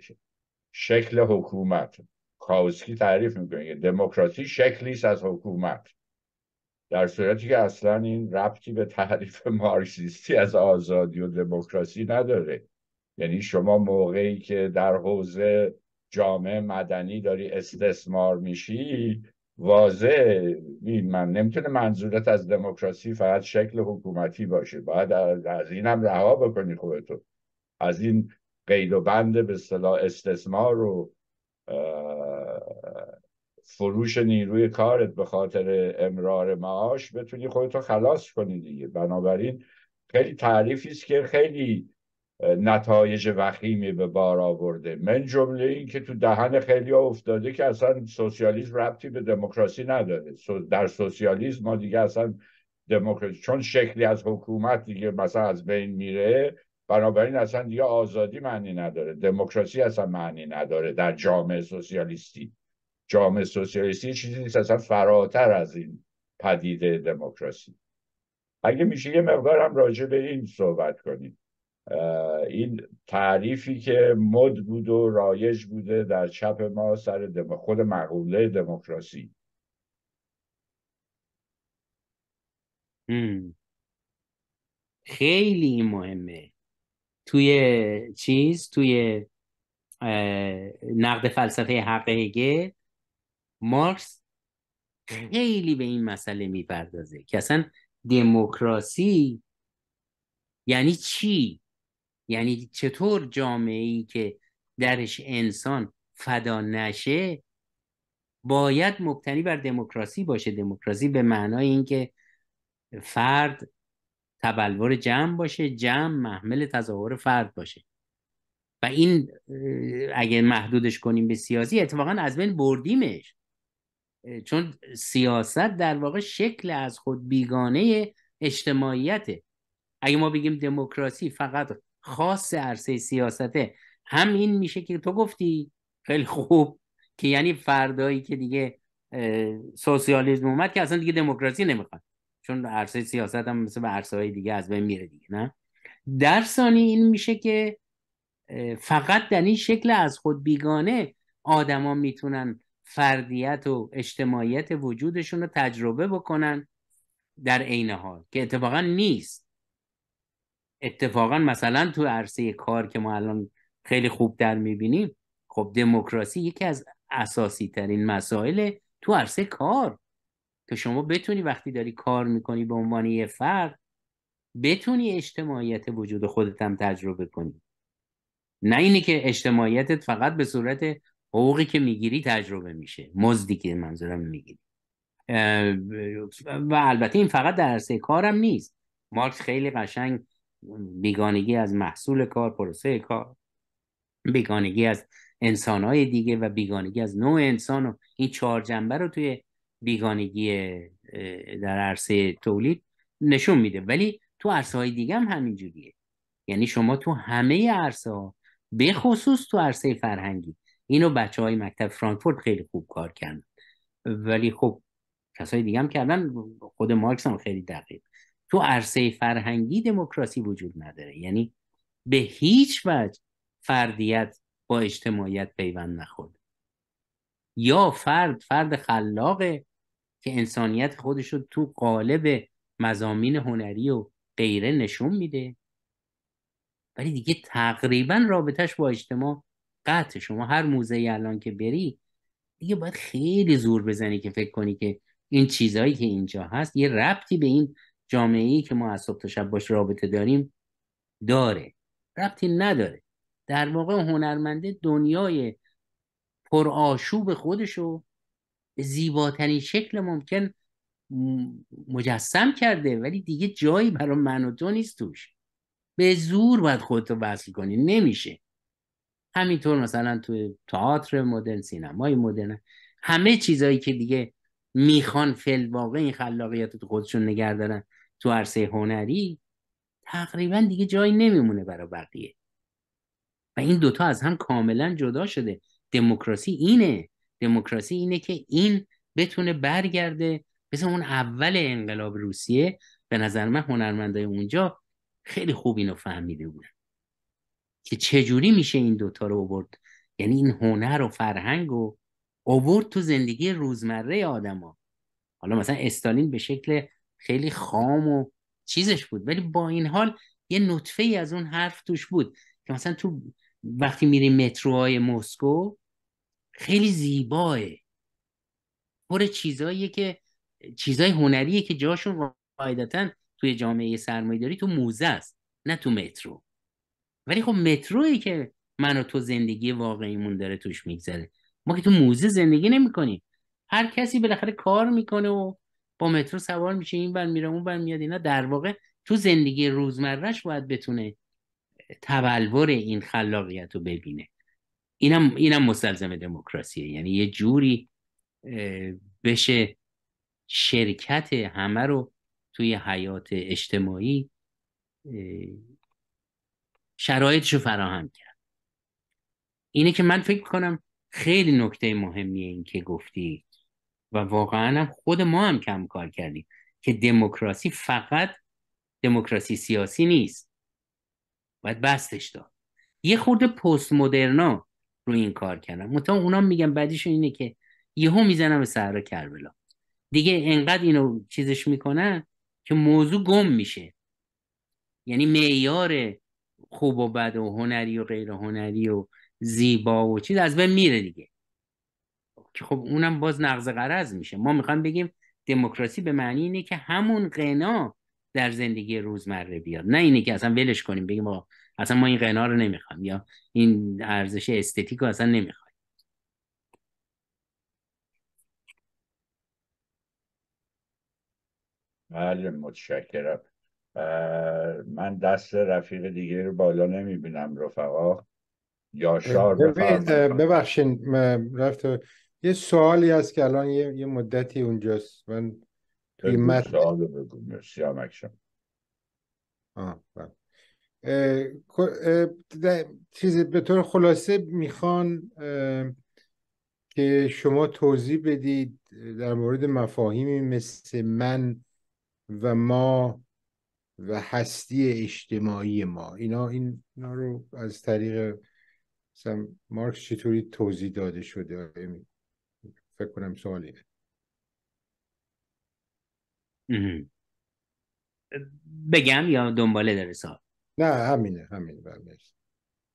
شکل حکومت کاوسکی تعریف میکنه که دموکراسی شکلی است از حکومت در صورتی که اصلا این ربطی به تعریف مارکسیستی از آزادی و دموکراسی نداره یعنی شما موقعی که در حوزه جامعه مدنی داری استثمار میشی واضح من نمیتونه منظورت از دموکراسی فقط شکل حکومتی باشه باید از اینم رها بکنی خودتو از این قید و بند به صلاح استثمار و فروش نیروی کارت به خاطر امرار معاش بتونی خودتو خلاص کنی دیگه بنابراین خیلی تعریفی است که خیلی نتایج وخیمی به بار آورده من جمله این که تو دهن خیلی افتاده که اصلا سوسیالیسم ربطی به دموکراسی نداره در سوسیالیسم ما دیگه اصلا دموکراسی چون شکلی از حکومت دیگه مثلا از بین میره بنابراین اصلا دیگه آزادی معنی نداره دموکراسی اصلا معنی نداره در جامعه سوسیالیستی جامعه سوسیالیستی چیزی نیست اصلا فراتر از این پدیده دموکراسی اگه میشه یه مقدار راجع به این صحبت کنیم این تعریفی که مد بود و رایج بوده در چپ ما سر خود مقوله دموکراسی خیلی مهمه توی چیز توی نقد فلسفه حق هگل مارکس خیلی به این مسئله میپردازه که اصلا دموکراسی یعنی چی یعنی چطور جامعه ای که درش انسان فدا نشه باید مبتنی بر دموکراسی باشه دموکراسی به معنای اینکه فرد تبلور جمع باشه جمع محمل تظاهر فرد باشه و این اگر محدودش کنیم به سیاسی اتفاقا از بین بردیمش چون سیاست در واقع شکل از خود بیگانه اجتماعیته اگه ما بگیم دموکراسی فقط خاص عرصه سیاسته هم این میشه که تو گفتی خیلی خوب که یعنی فردایی که دیگه سوسیالیسم اومد که اصلا دیگه دموکراسی نمیخواد چون عرصه سیاست هم مثل عرصه های دیگه از بین میره دیگه نه در ثانی این میشه که فقط در این شکل از خود بیگانه آدما میتونن فردیت و اجتماعیت وجودشون رو تجربه بکنن در عین حال که اتفاقا نیست اتفاقا مثلا تو عرصه کار که ما الان خیلی خوب در میبینیم خب دموکراسی یکی از اساسی ترین مسائل تو عرصه کار که شما بتونی وقتی داری کار میکنی به عنوان یه فرد بتونی اجتماعیت وجود خودت هم تجربه کنی نه اینی که اجتماعیتت فقط به صورت حقوقی که میگیری تجربه میشه مزدی که منظورم میگیری و البته این فقط در عرصه کارم نیست مارکس خیلی قشنگ بیگانگی از محصول کار پروسه کار بیگانگی از انسانهای دیگه و بیگانگی از نوع انسان و این چهار جنبه رو توی بیگانگی در عرصه تولید نشون میده ولی تو عرصه های دیگه هم همینجوریه یعنی شما تو همه عرصه ها به خصوص تو عرصه فرهنگی اینو بچه های مکتب فرانکفورت خیلی خوب کار کردن ولی خب کسای دیگه هم کردن خود مارکس هم خیلی دقیق تو عرصه فرهنگی دموکراسی وجود نداره یعنی به هیچ وجه فردیت با اجتماعیت پیوند نخورد یا فرد فرد خلاقه که انسانیت خودش رو تو قالب مزامین هنری و غیره نشون میده ولی دیگه تقریبا رابطهش با اجتماع قطع شما هر موزه الان که بری دیگه باید خیلی زور بزنی که فکر کنی که این چیزهایی که اینجا هست یه ربطی به این جامعه ای که ما از صبح تا شب باش رابطه داریم داره ربطی نداره در واقع هنرمنده دنیای پرآشوب رو به زیباترین شکل ممکن مجسم کرده ولی دیگه جایی برای من و تو نیست توش به زور باید خودتو وصل کنی نمیشه همینطور مثلا تو تئاتر مدرن سینمای مدرن همه چیزایی که دیگه میخوان فل واقع این خلاقیت تو خودشون نگه دارن تو عرصه هنری تقریبا دیگه جایی نمیمونه برای بقیه و این دوتا از هم کاملا جدا شده دموکراسی اینه دموکراسی اینه که این بتونه برگرده مثل اون اول انقلاب روسیه به نظر من هنرمندای اونجا خیلی خوب اینو فهمیده بودن که چجوری میشه این دوتا رو آورد یعنی این هنر و فرهنگ و آورد تو زندگی روزمره آدما حالا مثلا استالین به شکل خیلی خام و چیزش بود ولی با این حال یه نطفه ای از اون حرف توش بود که مثلا تو وقتی میری متروهای مسکو خیلی زیباه پر چیزایی که چیزای هنریه که جاشون قاعدتا توی جامعه سرمایه داری تو موزه است نه تو مترو ولی خب مترویی که من و تو زندگی واقعیمون داره توش میگذره ما که تو موزه زندگی نمیکنیم هر کسی بالاخره کار میکنه و با مترو سوار میشه این بر میره اون بر میاد اینا در واقع تو زندگی روزمرهش باید بتونه تولور این خلاقیت رو ببینه اینم اینم مستلزم دموکراسیه یعنی یه جوری بشه شرکت همه رو توی حیات اجتماعی شرایطش رو فراهم کرد اینه که من فکر کنم خیلی نکته مهمیه این که گفتی و واقعا هم خود ما هم کم کار کردیم که دموکراسی فقط دموکراسی سیاسی نیست باید بستش داد یه خورده پست مدرنا رو این کار کردن متا اونا میگن بعدیش اینه که یهو میزنن به صحرا کربلا دیگه انقدر اینو چیزش میکنن که موضوع گم میشه یعنی معیار خوب و بد و هنری و غیر هنری و زیبا و چیز از بین میره دیگه که خب اونم باز نقض قرض میشه ما میخوایم بگیم دموکراسی به معنی اینه که همون قنا در زندگی روزمره بیاد نه اینه که اصلا ولش کنیم بگیم آقا اصلا ما این قنا رو نمیخوایم یا این ارزش استتیک رو اصلا نمیخوایم بله متشکرم من دست رفیق دیگه رو بالا نمیبینم رفقا یاشار ببخشین رفت یه سوالی هست که الان یه, مدتی اونجاست من قیمت اه بله. چیزی به طور خلاصه میخوان که شما توضیح بدید در مورد مفاهیمی مثل من و ما و هستی اجتماعی ما اینا این رو از طریق مثلا مارکس چطوری توضیح داده شده فکر کنم سوال بگم یا دنباله داره سال نه همینه همین بله،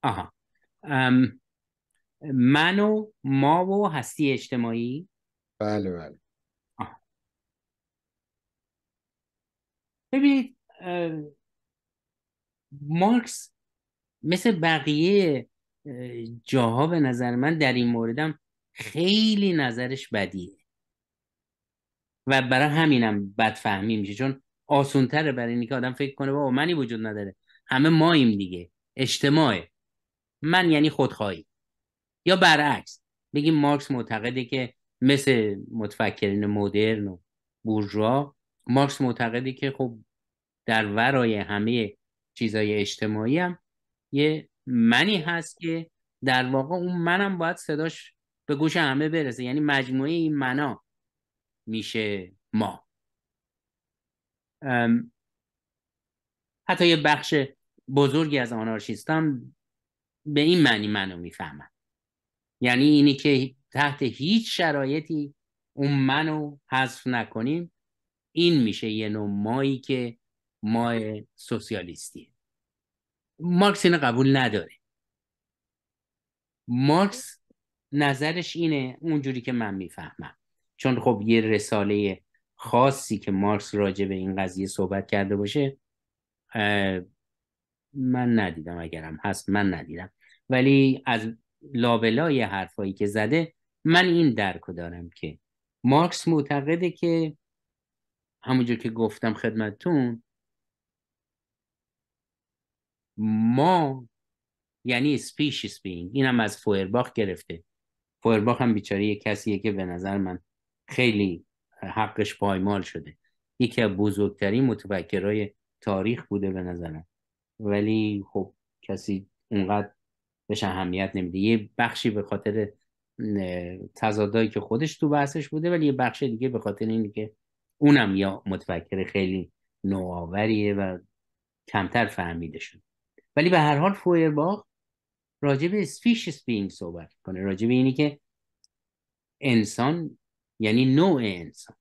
آها ام من و ما و هستی اجتماعی بله بله ببینید مارکس مثل بقیه جاها به نظر من در این موردم خیلی نظرش بدیه و برای همینم بدفهمی میشه چون آسونتره برای اینی که آدم فکر کنه بابا منی وجود نداره همه ماییم دیگه اجتماعه من یعنی خودخواهی یا برعکس بگیم مارکس معتقده که مثل متفکرین مدرن و بورژوا مارکس معتقده که خب در ورای همه چیزای اجتماعی هم یه منی هست که در واقع اون منم باید صداش به گوش همه برسه یعنی مجموعه این معنا میشه ما حتی یه بخش بزرگی از آنارشیستان به این معنی منو میفهمن یعنی اینی که تحت هیچ شرایطی اون منو حذف نکنیم این میشه یه نوع مایی که مای سوسیالیستی مارکس اینو قبول نداره مارکس نظرش اینه اونجوری که من میفهمم چون خب یه رساله خاصی که مارکس راجع به این قضیه صحبت کرده باشه من ندیدم اگرم هست من ندیدم ولی از لابلای حرفایی که زده من این درک دارم که مارکس معتقده که همونجور که گفتم خدمتتون ما یعنی species being اینم از فویرباخ گرفته فورباخ هم بیچاره کسیه که به نظر من خیلی حقش پایمال شده یکی از بزرگترین متفکرای تاریخ بوده به نظرم ولی خب کسی اونقدر بهش اهمیت نمیده یه بخشی به خاطر تضادایی که خودش تو بحثش بوده ولی یه بخش دیگه به خاطر اینه که اونم یا متفکر خیلی نوآوریه و کمتر فهمیده شد ولی به هر حال فویرباخ راجب به بینگ صحبت کنه راجب اینی که انسان یعنی نوع انسان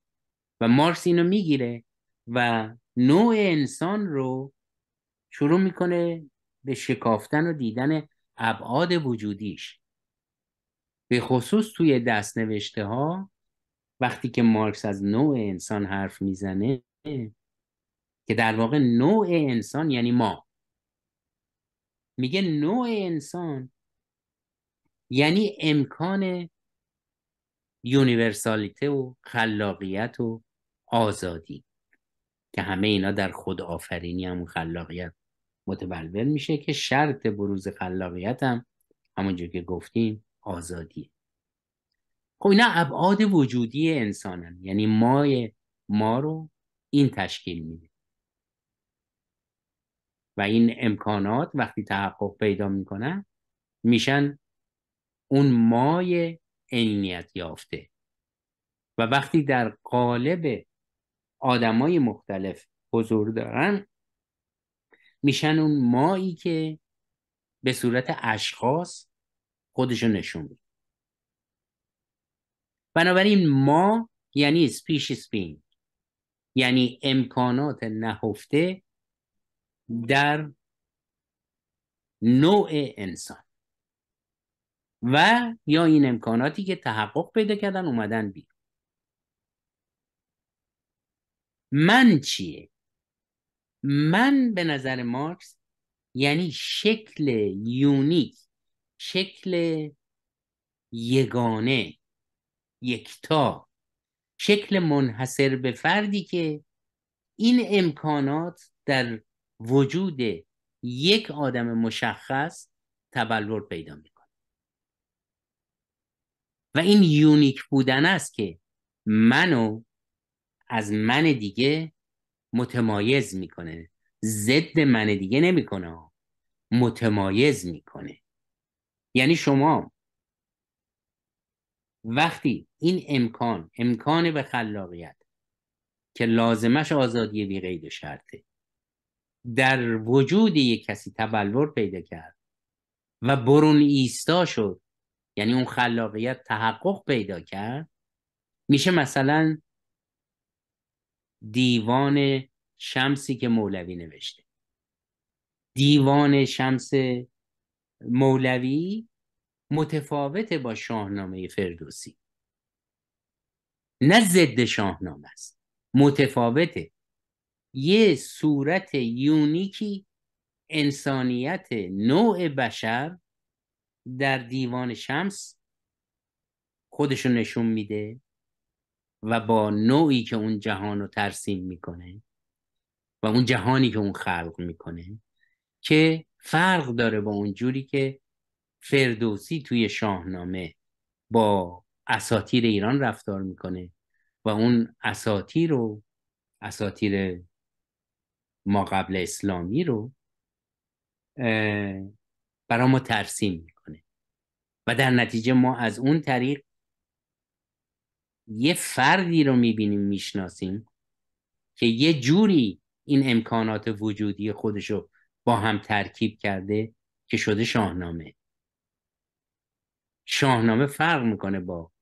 و مارس اینو میگیره و نوع انسان رو شروع میکنه به شکافتن و دیدن ابعاد وجودیش به خصوص توی دست نوشته ها وقتی که مارکس از نوع انسان حرف میزنه که در واقع نوع انسان یعنی ما میگه نوع انسان یعنی امکان یونیورسالیته و خلاقیت و آزادی که همه اینا در خود آفرینی همون خلاقیت متبلور میشه که شرط بروز خلاقیت هم همونجور که گفتیم آزادی خب اینا ابعاد وجودی انسانن یعنی مای ما رو این تشکیل میده و این امکانات وقتی تحقق پیدا میکنن میشن اون مای عینیت یافته و وقتی در قالب آدمای مختلف حضور دارن میشن اون مایی که به صورت اشخاص خودشون نشون میده بنابراین ما یعنی سپیش سپین یعنی امکانات نهفته در نوع انسان و یا این امکاناتی که تحقق پیدا کردن اومدن بیرون من چیه من به نظر مارکس یعنی شکل یونیک شکل یگانه یکتا شکل منحصر به فردی که این امکانات در وجود یک آدم مشخص تبلور پیدا میکنه و این یونیک بودن است که منو از من دیگه متمایز میکنه ضد من دیگه نمیکنه متمایز میکنه یعنی شما وقتی این امکان امکان به خلاقیت که لازمش آزادی بی قید و شرطه در وجود یک کسی تبلور پیدا کرد و برون ایستا شد یعنی اون خلاقیت تحقق پیدا کرد میشه مثلا دیوان شمسی که مولوی نوشته دیوان شمس مولوی متفاوت با شاهنامه فردوسی نه ضد شاهنامه است متفاوته یه صورت یونیکی انسانیت نوع بشر در دیوان شمس خودشو نشون میده و با نوعی که اون جهان رو ترسیم میکنه و اون جهانی که اون خلق میکنه که فرق داره با اون جوری که فردوسی توی شاهنامه با اساتیر ایران رفتار میکنه و اون اساتیر رو اساتیر ما قبل اسلامی رو برای ما ترسیم میکنه و در نتیجه ما از اون طریق یه فردی رو میبینیم میشناسیم که یه جوری این امکانات وجودی خودش رو با هم ترکیب کرده که شده شاهنامه شاهنامه فرق میکنه با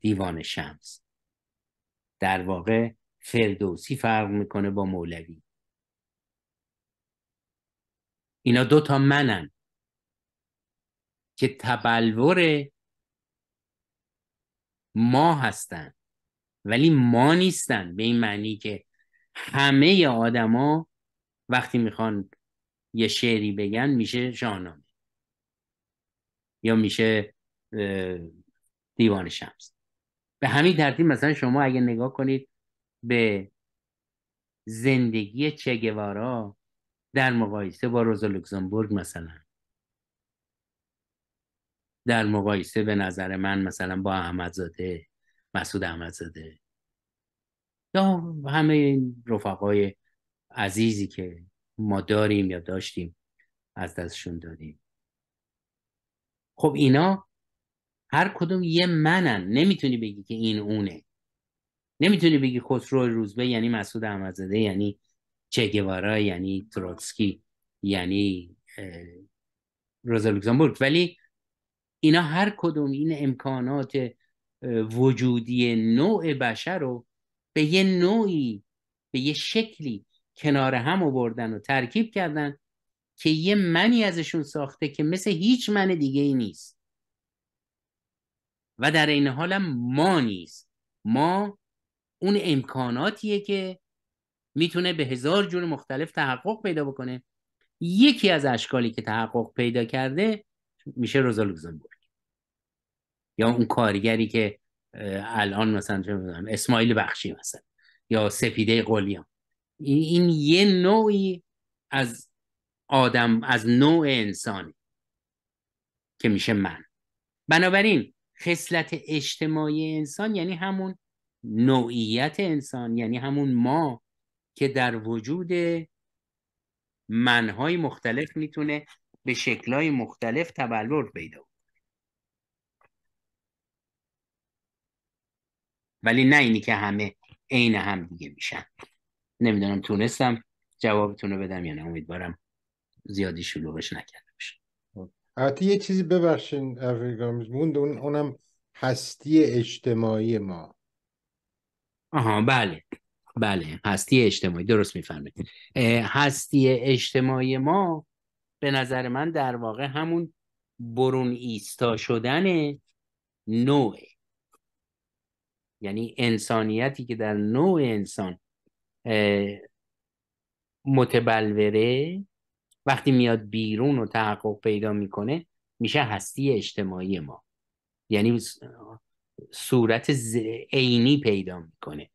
دیوان شمس در واقع فردوسی فرق میکنه با مولوی اینا دو تا منن که تبلور ما هستن ولی ما نیستن به این معنی که همه آدما وقتی میخوان یه شعری بگن میشه شاهنامه یا میشه دیوان شمس به همین ترتیب مثلا شما اگه نگاه کنید به زندگی چگوارا در مقایسه با روزا لوکزامبورگ مثلا در مقایسه به نظر من مثلا با احمدزاده مسعود احمدزاده یا همه این رفقای عزیزی که ما داریم یا داشتیم از دستشون دادیم خب اینا هر کدوم یه منن نمیتونی بگی که این اونه نمیتونی بگی خسرو روزبه یعنی مسعود احمدزاده یعنی چگوارا یعنی تروتسکی یعنی روزا ولی اینا هر کدوم این امکانات وجودی نوع بشر رو به یه نوعی به یه شکلی کنار هم آوردن و ترکیب کردن که یه منی ازشون ساخته که مثل هیچ من دیگه ای نیست و در این حالم ما نیست ما اون امکاناتیه که میتونه به هزار جور مختلف تحقق پیدا بکنه یکی از اشکالی که تحقق پیدا کرده میشه روزا لوزنبورگ یا اون کارگری که الان مثلا چه اسماعیل بخشی مثلا یا سپیده قلیان این یه نوعی از آدم از نوع انسانی که میشه من بنابراین خصلت اجتماعی انسان یعنی همون نوعیت انسان یعنی همون ما که در وجود منهای مختلف میتونه به شکلهای مختلف تبلور پیدا ولی نه اینی که همه عین هم دیگه میشن نمیدونم تونستم جوابتون رو بدم یا نه امیدوارم زیادی شلوغش نکرده باشم البته یه چیزی ببخشین افریگامز اونم هستی اجتماعی ما آها بله بله هستی اجتماعی درست میفهمید هستی اجتماعی ما به نظر من در واقع همون برون ایستا شدن نوع یعنی انسانیتی که در نوع انسان متبلوره وقتی میاد بیرون و تحقق پیدا میکنه میشه هستی اجتماعی ما یعنی صورت عینی پیدا میکنه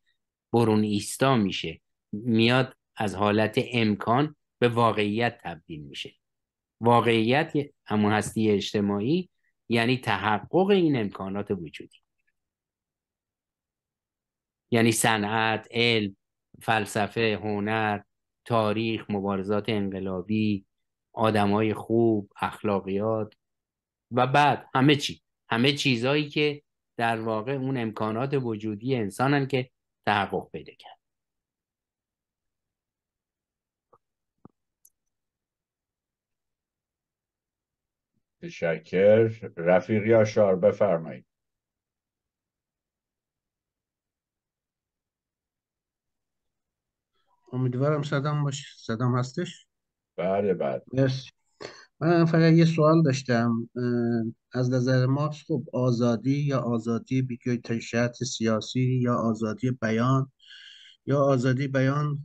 برون ایستا میشه میاد از حالت امکان به واقعیت تبدیل میشه واقعیت همون هستی اجتماعی یعنی تحقق این امکانات وجودی یعنی صنعت علم فلسفه هنر تاریخ مبارزات انقلابی آدمای خوب اخلاقیات و بعد همه چی همه چیزهایی که در واقع اون امکانات وجودی انسانن که تحقق پیدا کرد تشکر یا شار بفرمایید امیدوارم صدام باشه صدام هستش بله بله مرسی من فقط یه سوال داشتم از نظر مارکس خب آزادی یا آزادی بیگوی سیاسی یا آزادی بیان یا آزادی بیان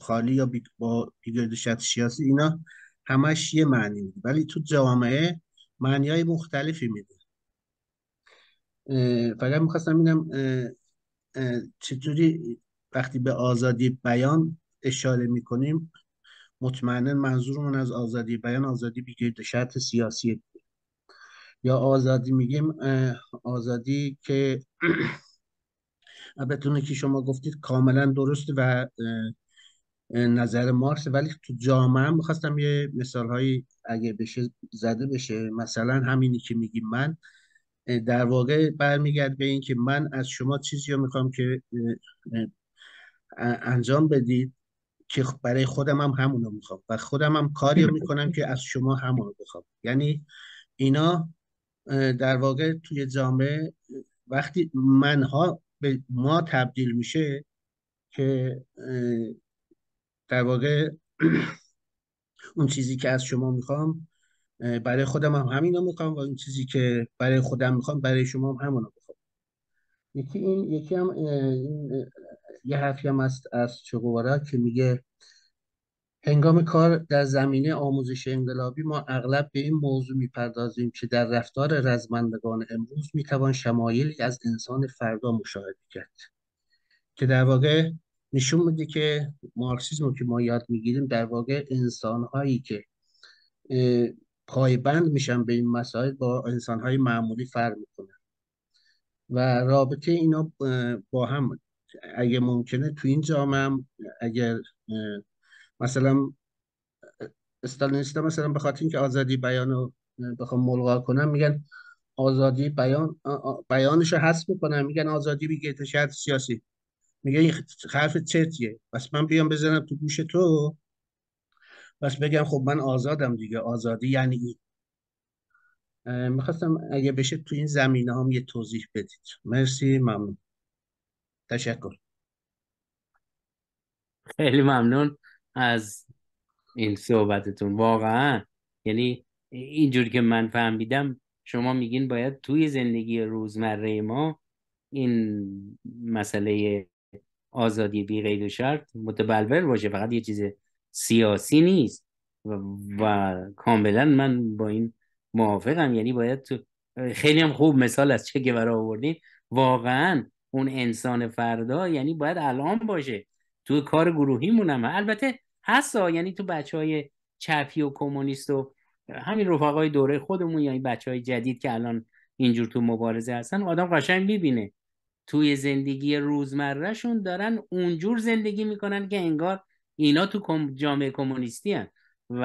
خالی یا با سیاسی اینا همش یه معنی میده ولی تو جامعه معنی های مختلفی میده فقط میخواستم اینم چطوری وقتی به آزادی بیان اشاره میکنیم مطمئنا منظورمون از آزادی بیان آزادی در شرط سیاسی یا آزادی میگیم آزادی که البته که شما گفتید کاملا درست و نظر مارکس ولی تو جامعه میخواستم یه مثال هایی اگه بشه زده بشه مثلا همینی که میگیم من در واقع برمیگرد به این که من از شما چیزی رو میخوام که انجام بدید که برای خودم هم همونو میخوام و خودم هم کاری میکنم که از شما همونو بخوام یعنی اینا در واقع توی جامعه وقتی منها به ما تبدیل میشه که در واقع اون چیزی که از شما میخوام برای خودم هم همینو میخوام و اون چیزی که برای خودم میخوام برای شما هم همونو بخوام. یکی این یکی هم یه حرفی هم هست از چگوارا که میگه هنگام کار در زمینه آموزش انقلابی ما اغلب به این موضوع میپردازیم که در رفتار رزمندگان امروز میتوان شمایلی از انسان فردا مشاهده کرد که در واقع نشون میده که مارکسیزم که ما یاد میگیریم در واقع انسانهایی که پایبند میشن به این مسائل با انسانهای معمولی فرق میکنن و رابطه اینا با هم اگه ممکنه تو این جامعه اگر مثلا استالینیست مثلا به اینکه آزادی بیان رو بخوام ملغا کنم میگن آزادی بیان بیانش رو حذف میکنم میگن آزادی میگه تشهد سیاسی میگه این حرف چرتیه بس من بیام بزنم تو گوش تو بس بگم خب من آزادم دیگه آزادی یعنی این میخواستم اگه بشه تو این زمینه هم یه توضیح بدید مرسی ممنون تشکر خیلی ممنون از این صحبتتون واقعا یعنی اینجوری که من فهمیدم شما میگین باید توی زندگی روزمره ما این مسئله آزادی بی غیر و شرط متبلور باشه فقط یه چیز سیاسی نیست و, کاملا من با این موافقم یعنی باید تو خیلی هم خوب مثال از چه گوره آوردین واقعا اون انسان فردا یعنی باید الان باشه تو کار گروهیمونم مونم البته هستا یعنی تو بچه های چپی و کمونیست و همین رفقای دوره خودمون یعنی بچه های جدید که الان اینجور تو مبارزه هستن آدم قشنگ میبینه توی زندگی روزمرهشون دارن اونجور زندگی میکنن که انگار اینا تو جامعه کمونیستی هن. و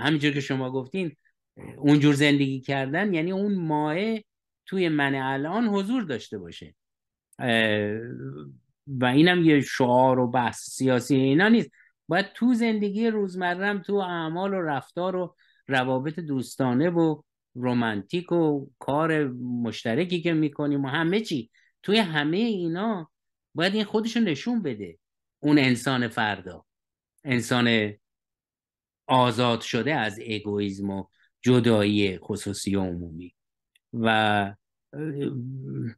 همینجور که شما گفتین اونجور زندگی کردن یعنی اون ماه توی من الان حضور داشته باشه و اینم یه شعار و بحث سیاسی اینا نیست باید تو زندگی روزمره تو اعمال و رفتار و روابط دوستانه و رومانتیک و کار مشترکی که میکنیم و همه چی توی همه اینا باید این خودشو نشون بده اون انسان فردا انسان آزاد شده از اگویزم و جدایی خصوصی و عمومی و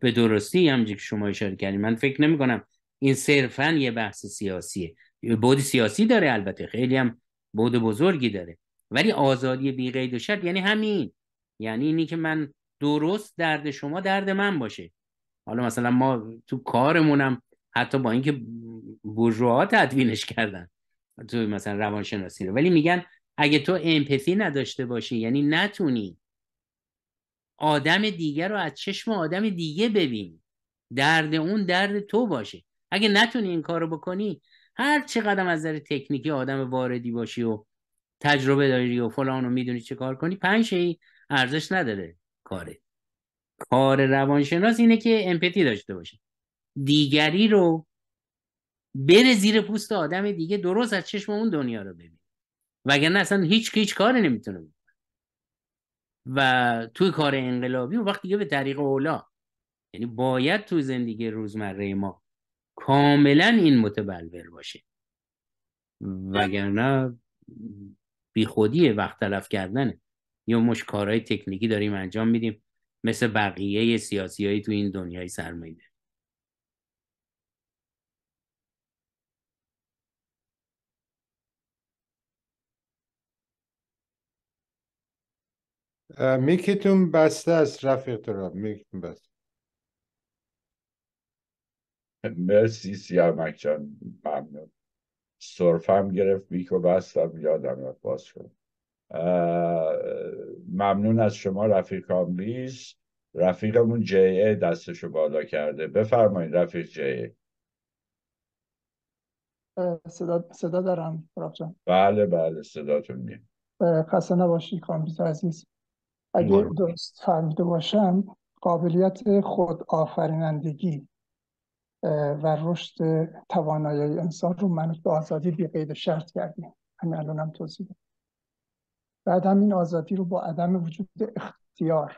به درستی هم که شما اشاره کردیم من فکر نمی کنم این صرفا یه بحث سیاسیه بود سیاسی داره البته خیلی هم بود بزرگی داره ولی آزادی بی قید و شرط یعنی همین یعنی اینی که من درست درد شما درد من باشه حالا مثلا ما تو کارمونم حتی با اینکه بورژواها تدوینش کردن تو مثلا روانشناسی رو ولی میگن اگه تو امپاتی نداشته باشی یعنی نتونی آدم دیگر رو از چشم آدم دیگه ببین درد اون درد تو باشه اگه نتونی این کارو بکنی هر چه قدم از نظر تکنیکی آدم واردی باشی و تجربه داری و فلان میدونی چه کار کنی پنج ای ارزش نداره کاره کار روانشناس اینه که امپتی داشته باشه دیگری رو بره زیر پوست آدم دیگه درست از چشم اون دنیا رو ببین وگرنه اصلا هیچ هیچ کاری نمیتونه و توی کار انقلابی و وقتی به طریق اولا یعنی باید تو زندگی روزمره ما کاملا این متبلور باشه وگرنه بیخودی وقت تلف کردنه یا مش کارهای تکنیکی داریم انجام میدیم مثل بقیه سیاسی تو این دنیای سرمایه میکیتون بسته از رفیق را میکیتون بسته مرسی سیامک جان ممنون صرفم گرفت میکو بستم یادم رفت باز ممنون از شما رفیق کاملیز رفیقمون جی دستشو بالا کرده بفرمایید رفیق جی صدا, صدا دارم رفیق جان بله بله صداتون میاد خسته نباشید کامبیز عزیز اگر بله. درست فهمیده باشم قابلیت خود آفرینندگی و رشد توانایی انسان رو منوط به آزادی بی قید شرط کردیم همین الان هم توضیح بعد هم این آزادی رو با عدم وجود اختیار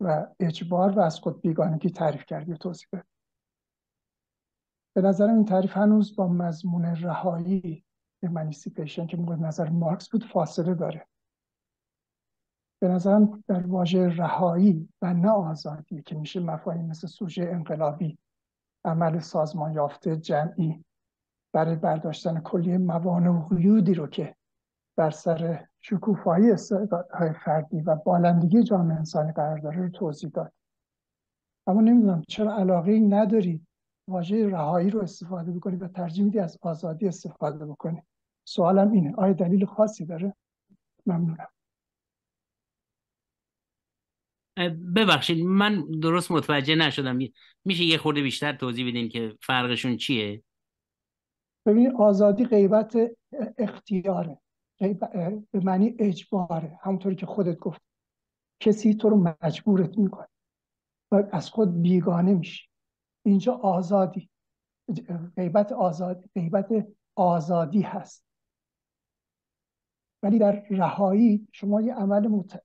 و اجبار و از خود بیگانگی تعریف کردیم توضیح به نظرم این تعریف هنوز با مضمون رهایی منیسیپیشن که مورد نظر مارکس بود فاصله داره به نظرم در واژه رهایی و نه آزادی که میشه مفاهیم مثل سوژه انقلابی عمل سازمان یافته جمعی برای برداشتن کلی موانع و قیودی رو که بر سر شکوفایی استعدادهای فردی و بالندگی جامعه انسانی قرار داره رو توضیح داد اما نمیدونم چرا علاقه نداری واژه رهایی رو استفاده بکنی و ترجیح از آزادی استفاده بکنی سوالم اینه آیا دلیل خاصی داره ممنونم ببخشید من درست متوجه نشدم میشه یه خورده بیشتر توضیح بدین که فرقشون چیه ببین آزادی غیبت اختیاره به معنی اجباره همونطوری که خودت گفت کسی تو رو مجبورت میکنه و از خود بیگانه میشی اینجا آزادی غیبت آزادی غیبت آزادی هست ولی در رهایی شما یه عمل مت...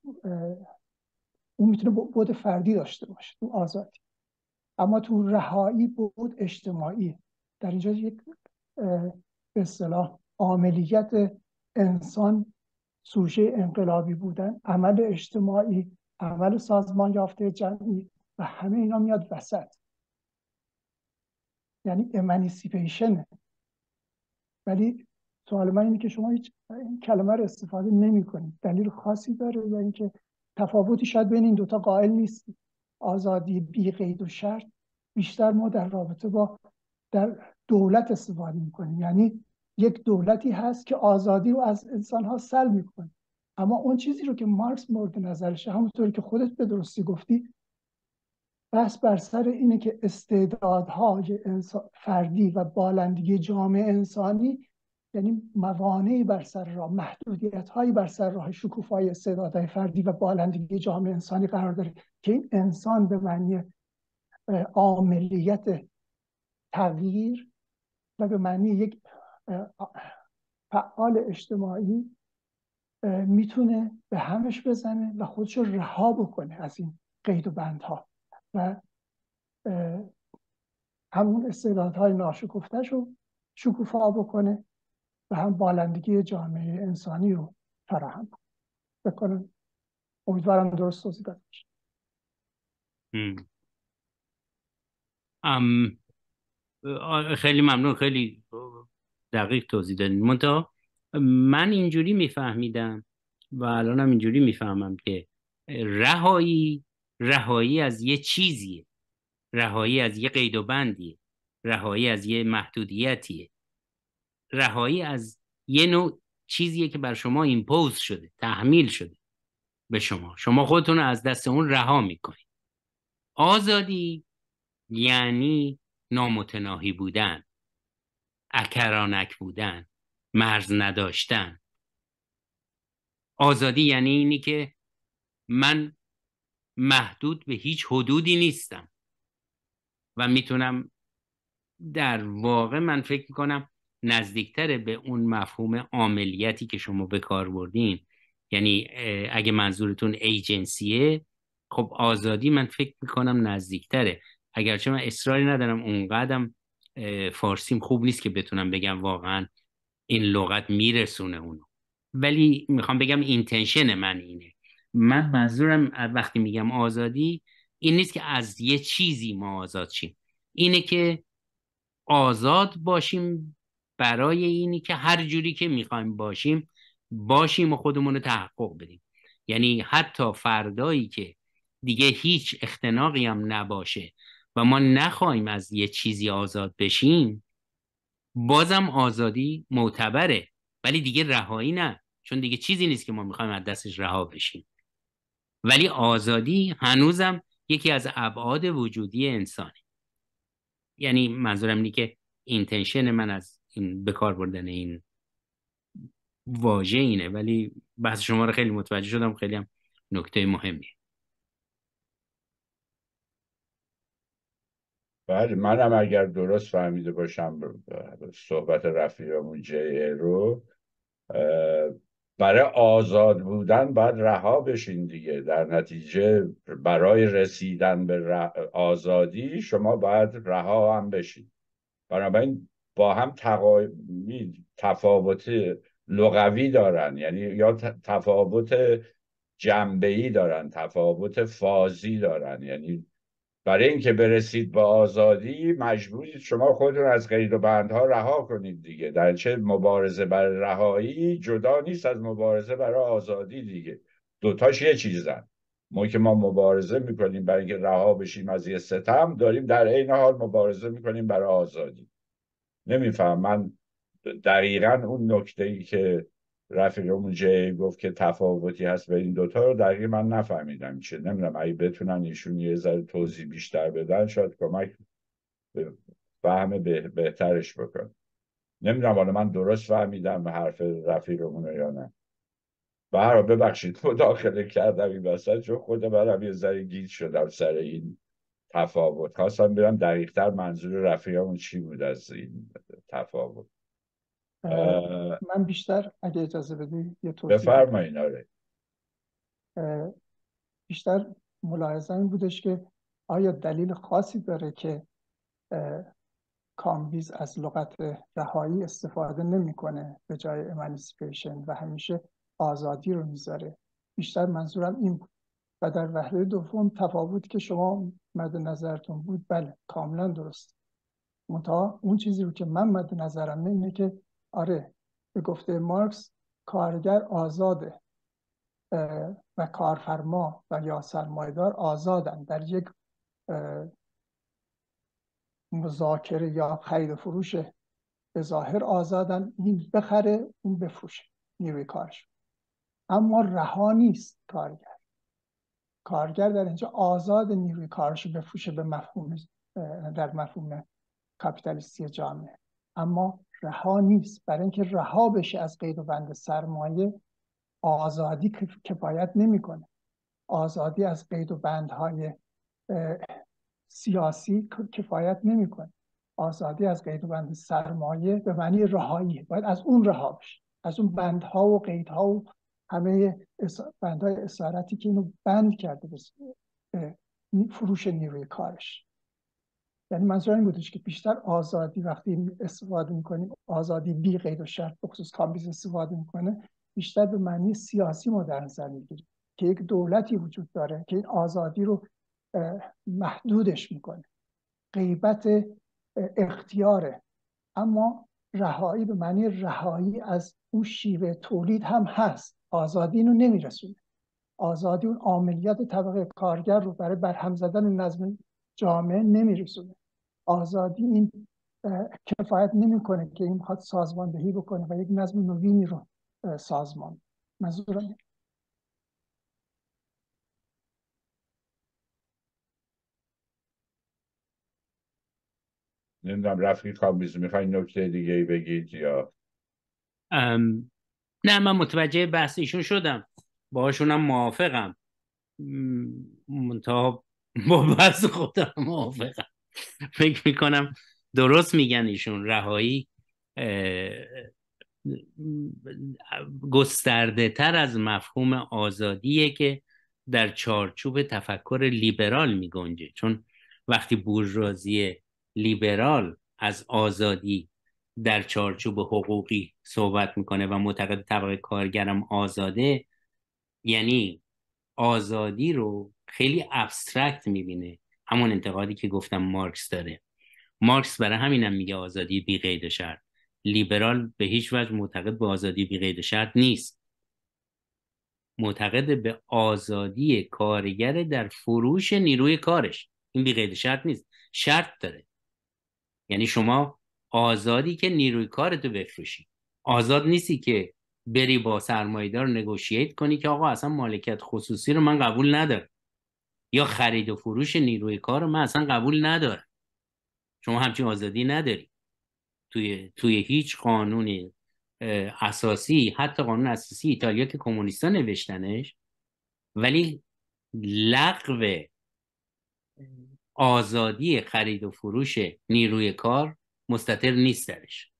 اون میتونه بود فردی داشته باشه تو آزادی اما تو رهایی بود اجتماعی در اینجا یک به اصطلاح عاملیت انسان سوژه انقلابی بودن عمل اجتماعی عمل سازمان یافته جمعی و همه اینا میاد وسط یعنی امنیسیپیشن ولی سوال من اینه که شما هیچ این کلمه رو استفاده نمی کنید دلیل خاصی داره یا اینکه تفاوتی شاید بین این دوتا قائل نیست آزادی بی قید و شرط بیشتر ما در رابطه با در دولت استفاده میکنیم یعنی یک دولتی هست که آزادی رو از انسان ها سل میکنه اما اون چیزی رو که مارکس مورد نظرشه همونطوری که خودت به درستی گفتی بس بر سر اینه که استعدادهای فردی و بالندگی جامعه انسانی یعنی موانعی بر سر راه محدودیت هایی بر سر راه شکوفایی استعدادهای فردی و بالندگی جامعه انسانی قرار داره که این انسان به معنی عاملیت تغییر و به معنی یک فعال اجتماعی میتونه به همش بزنه و خودش رو رها بکنه از این قید و بندها و همون استعدادهای ناشکفتش رو شکوفا بکنه و هم بالندگی جامعه انسانی رو فراهم بکنن امیدوارم درست توضیح داده ام خیلی ممنون خیلی دقیق توضیح دادین منتها من اینجوری میفهمیدم و هم اینجوری میفهمم که رهایی رهایی از یه چیزیه رهایی از یه قید و بندیه رهایی از یه محدودیتیه رهایی از یه نوع چیزیه که بر شما ایمپوز شده تحمیل شده به شما شما خودتون از دست اون رها میکنید آزادی یعنی نامتناهی بودن اکرانک بودن مرز نداشتن آزادی یعنی اینی که من محدود به هیچ حدودی نیستم و میتونم در واقع من فکر میکنم نزدیکتره به اون مفهوم عاملیتی که شما به کار بردین یعنی اگه منظورتون ایجنسیه خب آزادی من فکر میکنم نزدیکتره اگرچه من اصراری ندارم اونقدرم فارسیم خوب نیست که بتونم بگم واقعا این لغت میرسونه اونو ولی میخوام بگم اینتنشن من اینه من منظورم وقتی میگم آزادی این نیست که از یه چیزی ما آزاد شیم اینه که آزاد باشیم برای اینی که هر جوری که میخوایم باشیم باشیم و خودمون رو تحقق بدیم یعنی حتی فردایی که دیگه هیچ اختناقی هم نباشه و ما نخواهیم از یه چیزی آزاد بشیم بازم آزادی معتبره ولی دیگه رهایی نه چون دیگه چیزی نیست که ما میخوایم از دستش رها بشیم ولی آزادی هنوزم یکی از ابعاد وجودی انسانی یعنی منظورم اینه که اینتنشن من از این به کار بردن این واژه اینه ولی بحث شما رو خیلی متوجه شدم خیلی هم نکته مهمیه بله منم اگر درست فهمیده باشم صحبت رفیعمون جیرو رو برای آزاد بودن باید رها بشین دیگه در نتیجه برای رسیدن به آزادی شما باید رها هم بشین بنابراین با هم تفاوت لغوی دارن یعنی یا تفاوت ای دارن تفاوت فازی دارن یعنی برای اینکه برسید به آزادی مجبورید شما خودتون از قید و بندها رها کنید دیگه در چه مبارزه برای رهایی جدا نیست از مبارزه برای آزادی دیگه دوتاش یه چیزن ما که ما مبارزه میکنیم برای اینکه رها بشیم از یه ستم داریم در عین حال مبارزه میکنیم برای آزادی نمیفهم من دقیقا اون نکته ای که رفیقمون جی گفت که تفاوتی هست این دوتا رو دقیقا من نفهمیدم چه نمیدونم اگه بتونن ایشون یه ذره توضیح بیشتر بدن شاید کمک به فهم بهترش بکن نمیدونم حالا من درست فهمیدم حرف رفیقمون رو یا نه به هر ببخشید مداخله کردم این وسط چون خود یه ذره گیج شدم سر این تفاوت خواستم برم دقیقتر منظور رفیعمون چی بود از این تفاوت من بیشتر اگه اجازه بدی یه توضیح بفرمایید آره بیشتر ملاحظه این بودش که آیا دلیل خاصی داره که کامبیز از لغت رهایی استفاده نمیکنه به جای امانسیپیشن و همیشه آزادی رو میذاره بیشتر منظورم این بود و در وهله دوم تفاوت که شما مد نظرتون بود بله کاملا درست منتها اون چیزی رو که من مد نظرم اینه که آره به گفته مارکس کارگر آزاده و کارفرما و یا سرمایدار آزادن در یک مذاکره یا خرید و فروش به ظاهر آزادن این بخره اون بفروشه نیروی کارش اما رها نیست کارگر کارگر در اینجا آزاد نیروی کارش بفروشه به مفهوم در مفهوم کاپیتالیستی جامعه اما رها نیست برای اینکه رها بشه از قید و بند سرمایه آزادی کفایت نمیکنه آزادی از قید و بندهای سیاسی کفایت نمیکنه آزادی از قید و بند سرمایه به معنی رهاییه باید از اون رها بشه از اون بندها و قیدها و همه بندهای اسارتی که اینو بند کرده به فروش نیروی کارش یعنی منظور این بودش که بیشتر آزادی وقتی استفاده میکنیم آزادی بی قید و شرط بخصوص کامبیز استفاده میکنه بیشتر به معنی سیاسی ما در نظر میگیریم که یک دولتی وجود داره که این آزادی رو محدودش میکنه غیبت اختیاره اما رهایی به معنی رهایی از اون شیوه تولید هم هست آزادی اینو نمیرسونه آزادی اون عاملیت طبقه کارگر رو برای برهم زدن نظم جامعه نمیرسونه آزادی این کفایت نمیکنه که این میخواد سازماندهی بکنه و یک نظم نوینی رو سازمان منظورم نمیدونم رفیق هم میخواین نکته دیگه ای بگید یا نه من متوجه بحث ایشون شدم باهاشونم موافقم منتها با بحث خودم موافقم فکر میکنم درست میگن ایشون رهایی گسترده تر از مفهوم آزادیه که در چارچوب تفکر لیبرال میگنجه چون وقتی بورژوازی لیبرال از آزادی در چارچوب حقوقی صحبت میکنه و معتقد طبقه کارگرم آزاده یعنی آزادی رو خیلی ابسترکت میبینه همون انتقادی که گفتم مارکس داره مارکس برای همینم میگه آزادی بی قید و شرط لیبرال به هیچ وجه معتقد به آزادی بی قید و شرط نیست معتقد به آزادی کارگر در فروش نیروی کارش این بی قید و شرط نیست شرط داره یعنی شما آزادی که نیروی کارتو بفروشی آزاد نیستی که بری با سرمایدار نگوشیت کنی که آقا اصلا مالکیت خصوصی رو من قبول ندارم یا خرید و فروش نیروی کار رو من اصلا قبول ندارم شما همچین آزادی نداری توی, توی هیچ قانون اساسی حتی قانون اساسی ایتالیا که کمونیستا نوشتنش ولی لغو آزادی خرید و فروش نیروی کار مستطر نیست درش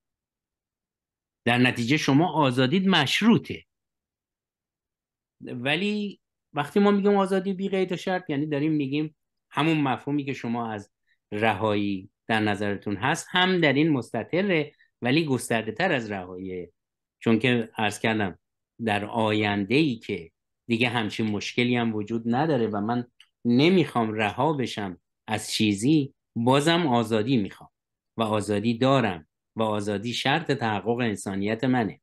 در نتیجه شما آزادید مشروطه ولی وقتی ما میگیم آزادی بی قید و شرط یعنی داریم میگیم همون مفهومی که شما از رهایی در نظرتون هست هم در این مستطره ولی گسترده تر از رهایی چون که عرض کردم در آینده ای که دیگه همچین مشکلی هم وجود نداره و من نمیخوام رها بشم از چیزی بازم آزادی میخوام و آزادی دارم و آزادی شرط تحقق انسانیت منه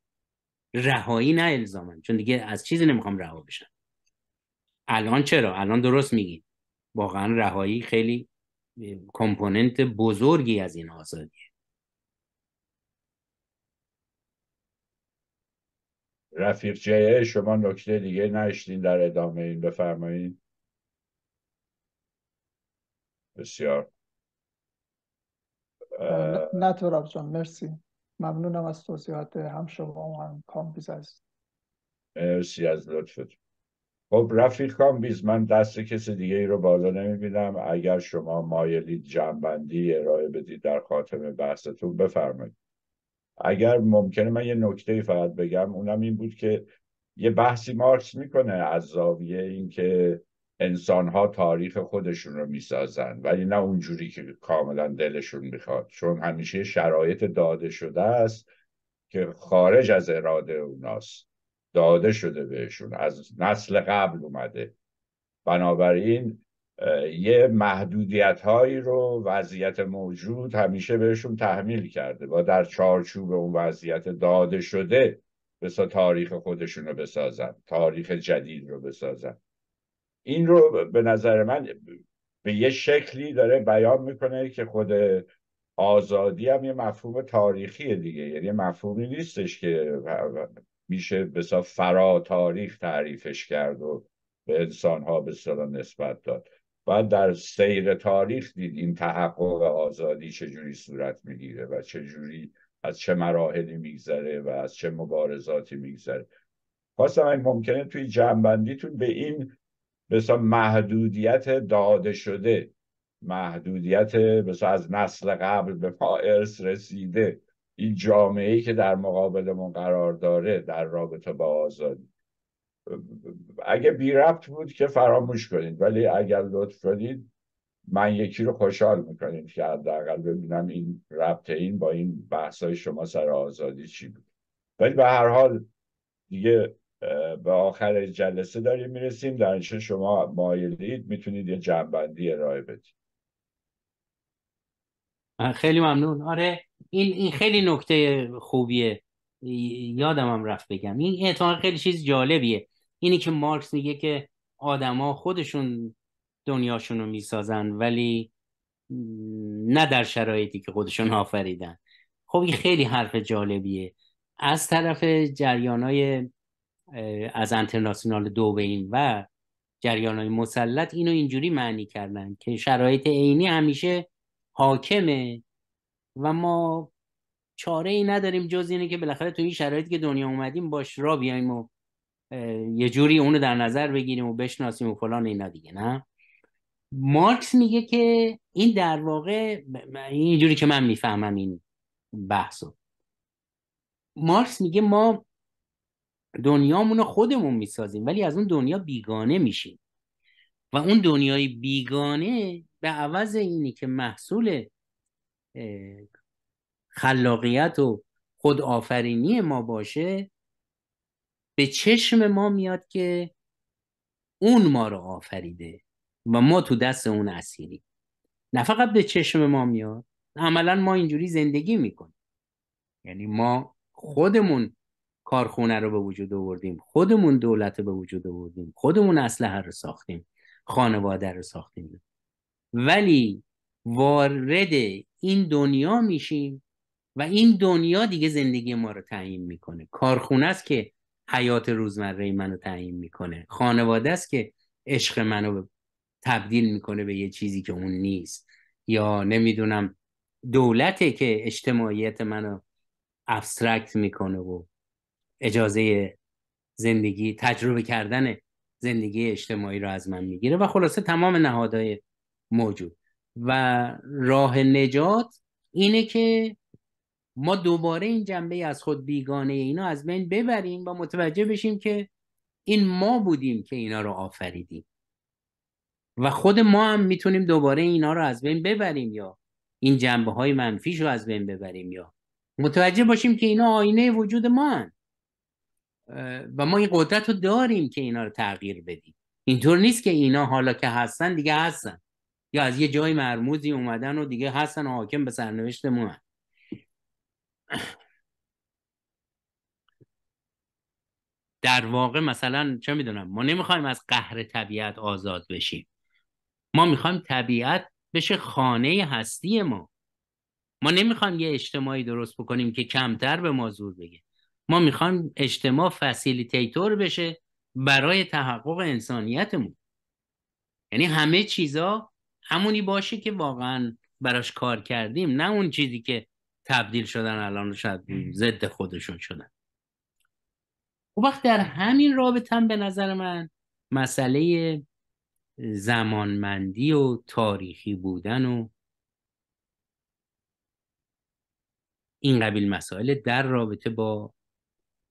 رهایی نه الزامن چون دیگه از چیزی نمیخوام رها بشم الان چرا الان درست میگی واقعا رهایی خیلی کمپوننت بزرگی از این آزادیه رفیق جهه شما نکته دیگه نشتین در ادامه این بفرمایید بسیار نه جان مرسی ممنونم از توضیحات هم شما و هم کامبیز از مرسی از لطفت خب رفیق کامبیز من دست کسی دیگه ای رو بالا بینم. اگر شما مایلید جنبندی ارائه بدید در خاتم بحثتون بفرمایید اگر ممکنه من یه نکته فقط بگم اونم این بود که یه بحثی مارکس میکنه از زاویه اینکه انسان ها تاریخ خودشون رو میسازن ولی نه اونجوری که کاملا دلشون میخواد چون همیشه شرایط داده شده است که خارج از اراده اوناست داده شده بهشون از نسل قبل اومده بنابراین یه محدودیت هایی رو وضعیت موجود همیشه بهشون تحمیل کرده با در چارچوب اون وضعیت داده شده بس تاریخ خودشون رو بسازن تاریخ جدید رو بسازن این رو به نظر من به یه شکلی داره بیان میکنه که خود آزادی هم یه مفهوم تاریخی دیگه یعنی مفهومی نیستش که میشه بسیار فرا تاریخ تعریفش کرد و به انسان ها به نسبت داد و در سیر تاریخ دید این تحقق آزادی چجوری صورت میگیره و چجوری از چه مراحلی میگذره و از چه مبارزاتی میگذره خواستم ممکنه توی جنبندیتون به این مثلا محدودیت داده شده محدودیت مثلا از نسل قبل به ما رسیده این جامعه ای که در مقابلمون قرار داره در رابطه با آزادی اگه بی ربط بود که فراموش کنید ولی اگر لطف کنید من یکی رو خوشحال میکنید که حداقل ببینم این ربط این با این بحثای شما سر آزادی چی بود ولی به هر حال دیگه به آخر جلسه داریم میرسیم در شما مایلید میتونید یه جنبندی ارائه بدید خیلی ممنون آره این, این خیلی نکته خوبیه یادم هم رفت بگم این اعتماد خیلی چیز جالبیه اینی که مارکس میگه که آدما خودشون دنیاشون رو میسازن ولی نه در شرایطی که خودشون آفریدن خب این خیلی حرف جالبیه از طرف جریان های از انترناسیونال دو به این و جریان های مسلط اینو اینجوری معنی کردن که شرایط عینی همیشه حاکمه و ما چاره ای نداریم جز اینه که بالاخره تو این شرایطی که دنیا اومدیم باش را بیایم و یه جوری اونو در نظر بگیریم و بشناسیم و فلان اینا دیگه نه مارکس میگه که این در واقع اینجوری که من میفهمم این بحثو مارکس میگه ما دنیامون رو خودمون میسازیم ولی از اون دنیا بیگانه میشیم و اون دنیای بیگانه به عوض اینی که محصول خلاقیت و خودآفرینی ما باشه به چشم ما میاد که اون ما رو آفریده و ما تو دست اون اسیری نه فقط به چشم ما میاد عملا ما اینجوری زندگی میکنیم یعنی ما خودمون کارخونه رو به وجود آوردیم خودمون دولت رو به وجود آوردیم خودمون اسلحه رو ساختیم خانواده رو ساختیم ولی وارد این دنیا میشیم و این دنیا دیگه زندگی ما رو تعیین میکنه کارخونه است که حیات روزمره منو تعیین میکنه خانواده است که عشق منو تبدیل میکنه به یه چیزی که اون نیست یا نمیدونم دولته که اجتماعیت منو ابسترکت میکنه و اجازه زندگی تجربه کردن زندگی اجتماعی رو از من میگیره و خلاصه تمام نهادهای موجود و راه نجات اینه که ما دوباره این جنبه از خود بیگانه اینا از بین ببریم و متوجه بشیم که این ما بودیم که اینا رو آفریدیم و خود ما هم میتونیم دوباره اینا رو از بین ببریم یا این جنبه های منفیش رو از بین ببریم یا متوجه باشیم که اینا آینه وجود ما هن. و ما این قدرت رو داریم که اینا رو تغییر بدیم اینطور نیست که اینا حالا که هستن دیگه هستن یا از یه جای مرموزی اومدن و دیگه هستن و حاکم به سرنوشت ما در واقع مثلا چه میدونم ما نمیخوایم از قهر طبیعت آزاد بشیم ما میخوایم طبیعت بشه خانه هستی ما ما نمیخوایم یه اجتماعی درست بکنیم که کمتر به ما زور بگه ما میخوایم اجتماع فسیلیتیتور بشه برای تحقق انسانیتمون یعنی همه چیزا همونی باشه که واقعا براش کار کردیم نه اون چیزی که تبدیل شدن الان شد ضد خودشون شدن و خب وقت در همین رابطه هم به نظر من مسئله زمانمندی و تاریخی بودن و این قبیل مسائل در رابطه با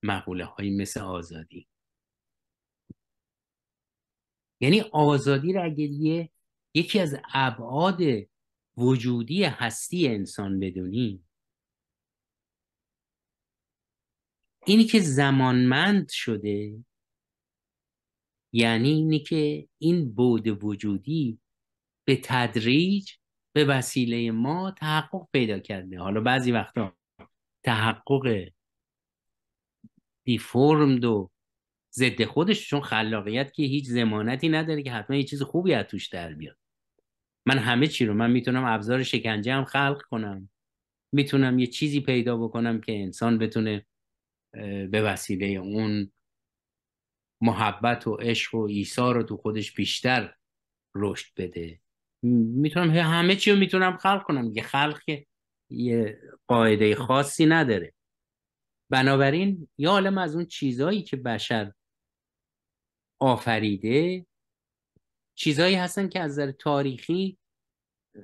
مقوله های مثل آزادی یعنی آزادی را اگر یه یکی از ابعاد وجودی هستی انسان بدونیم اینی که زمانمند شده یعنی اینی که این بود وجودی به تدریج به وسیله ما تحقق پیدا کرده حالا بعضی وقتا تحقق بیفرمد و ضد خودش چون خلاقیت که هیچ زمانتی نداره که حتما یه چیز خوبی از توش در بیاد من همه چی رو من میتونم ابزار شکنجه هم خلق کنم میتونم یه چیزی پیدا بکنم که انسان بتونه به وسیله اون محبت و عشق و ایثار رو تو خودش بیشتر رشد بده میتونم همه چی رو میتونم خلق کنم یه خلق یه قاعده خاصی نداره بنابراین یه عالم از اون چیزهایی که بشر آفریده چیزایی هستن که از نظر تاریخی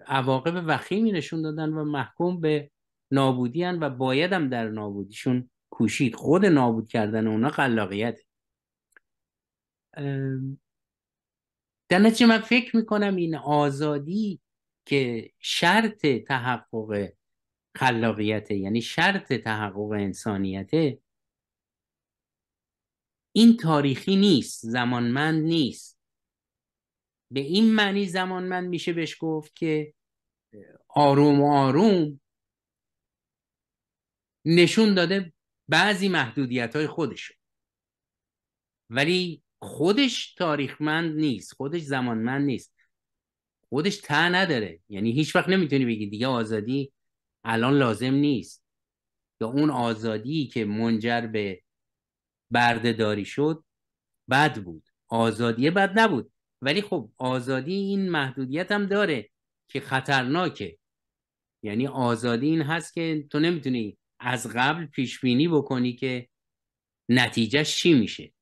عواقب وخیمی نشون دادن و محکوم به نابودی و باید هم در نابودیشون کوشید خود نابود کردن اونا خلاقیت در نتیجه من فکر میکنم این آزادی که شرط تحقق خلاقیته یعنی شرط تحقق انسانیته این تاریخی نیست زمانمند نیست به این معنی زمانمند میشه بهش گفت که آروم آروم نشون داده بعضی محدودیت های خودش ولی خودش تاریخمند نیست خودش زمانمند نیست خودش ته نداره یعنی هیچ وقت نمیتونی بگی دیگه آزادی الان لازم نیست یا اون آزادی که منجر به بردهداری شد بد بود آزادی بد نبود ولی خب آزادی این محدودیت هم داره که خطرناکه یعنی آزادی این هست که تو نمیتونی از قبل پیش بینی بکنی که نتیجه چی میشه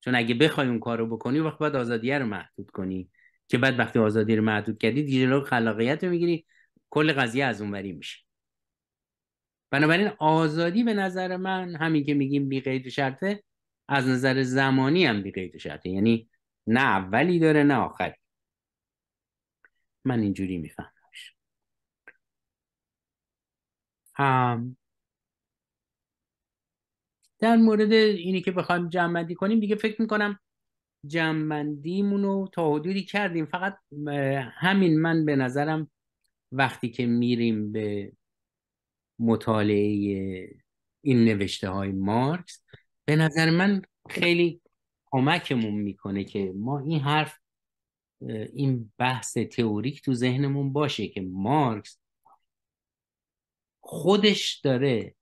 چون اگه بخوای اون کارو بکنی وقت بعد آزادی رو محدود کنی که بعد وقتی آزادی رو محدود کردی دیگه خلاقیت رو میگیری کل قضیه از اونوری میشه بنابراین آزادی به نظر من همین که میگیم بی قید و شرطه از نظر زمانی هم بی قید و شرطه یعنی نه اولی داره نه آخری من اینجوری میفهمم. هم در مورد اینی که بخوایم جمعندی کنیم دیگه فکر میکنم مون رو تا حدودی کردیم فقط همین من به نظرم وقتی که میریم به مطالعه این نوشته های مارکس به نظر من خیلی کمکمون میکنه که ما این حرف این بحث تئوریک تو ذهنمون باشه که مارکس خودش داره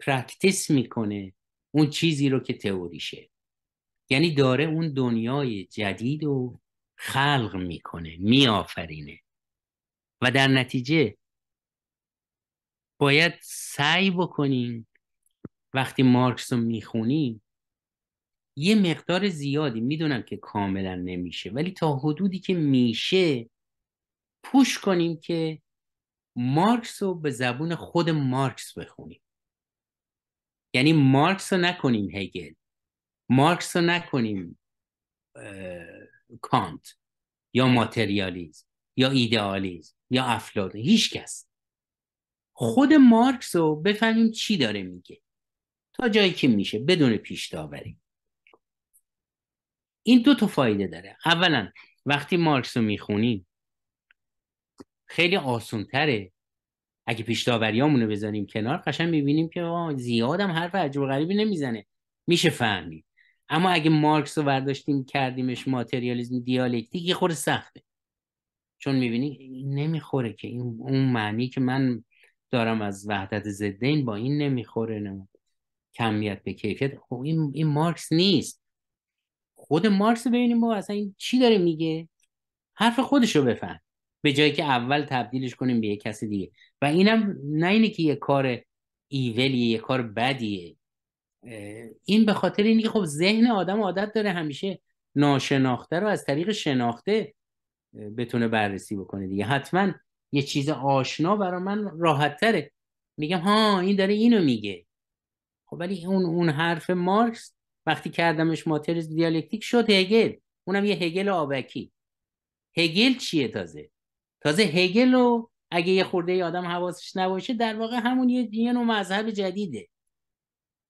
پرکتیس میکنه اون چیزی رو که تئوریشه یعنی داره اون دنیای جدید رو خلق میکنه میآفرینه و در نتیجه باید سعی بکنیم وقتی مارکس رو میخونیم یه مقدار زیادی میدونم که کاملا نمیشه ولی تا حدودی که میشه پوش کنیم که مارکس رو به زبون خود مارکس بخونیم یعنی مارکس رو نکنیم هگل مارکس رو نکنیم کانت یا ماتریالیزم یا ایدئالیز یا افلاطون کس خود مارکس رو بفهمیم چی داره میگه تا جایی که میشه بدون پیش این دو تا فایده داره اولا وقتی مارکس رو میخونیم خیلی آسونتره اگه پیش رو بذاریم کنار قشنگ میبینیم که زیادم حرف عجب غریبی نمیزنه میشه فهمید اما اگه مارکس رو برداشتیم کردیمش ماتریالیزم دیالکتیک یه خورده سخته چون میبینی این نمیخوره که این اون معنی که من دارم از وحدت ضدین با این نمیخوره کمیت به کیفیت خب این, مارکس نیست خود مارکس ببینیم با اصلا این چی داره میگه حرف خودش رو بفهم به جایی که اول تبدیلش کنیم به یه کسی دیگه و اینم نه اینه که یه کار ایولیه یه کار بدیه این به خاطر اینکه خب ذهن آدم عادت داره همیشه ناشناخته رو از طریق شناخته بتونه بررسی بکنه دیگه حتما یه چیز آشنا برا من راحت تره میگم ها این داره اینو میگه خب ولی اون اون حرف مارکس وقتی کردمش ماترز دیالکتیک شد هگل اونم یه هگل آبکی هگل چیه تازه تازه هگل رو اگه یه خورده ی آدم حواسش نباشه در واقع همون یه, دیگه نوع مذهب جدیده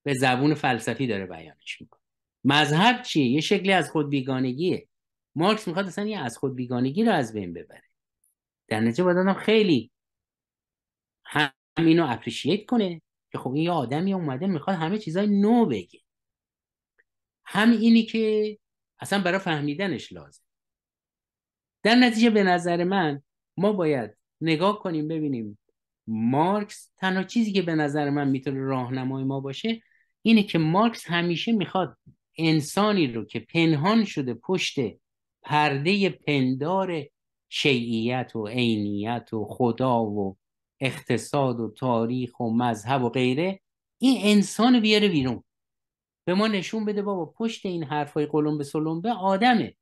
به زبون فلسفی داره بیانش میکنه مذهب چیه یه شکلی از خود بیگانگیه مارکس میخواد اصلا یه از خود بیگانگی رو از بین ببره در نتیجه باید آدم خیلی همینو اپریشیت کنه که خب این یه آدمی اومده میخواد همه چیزای نو بگه هم اینی که اصلا برای فهمیدنش لازم در نتیجه به نظر من ما باید نگاه کنیم ببینیم مارکس تنها چیزی که به نظر من میتونه راهنمای ما باشه اینه که مارکس همیشه میخواد انسانی رو که پنهان شده پشت پرده پندار شیعیت و عینیت و خدا و اقتصاد و تاریخ و مذهب و غیره این انسان بیاره بیرون به ما نشون بده بابا پشت این حرفای قلم به به آدمه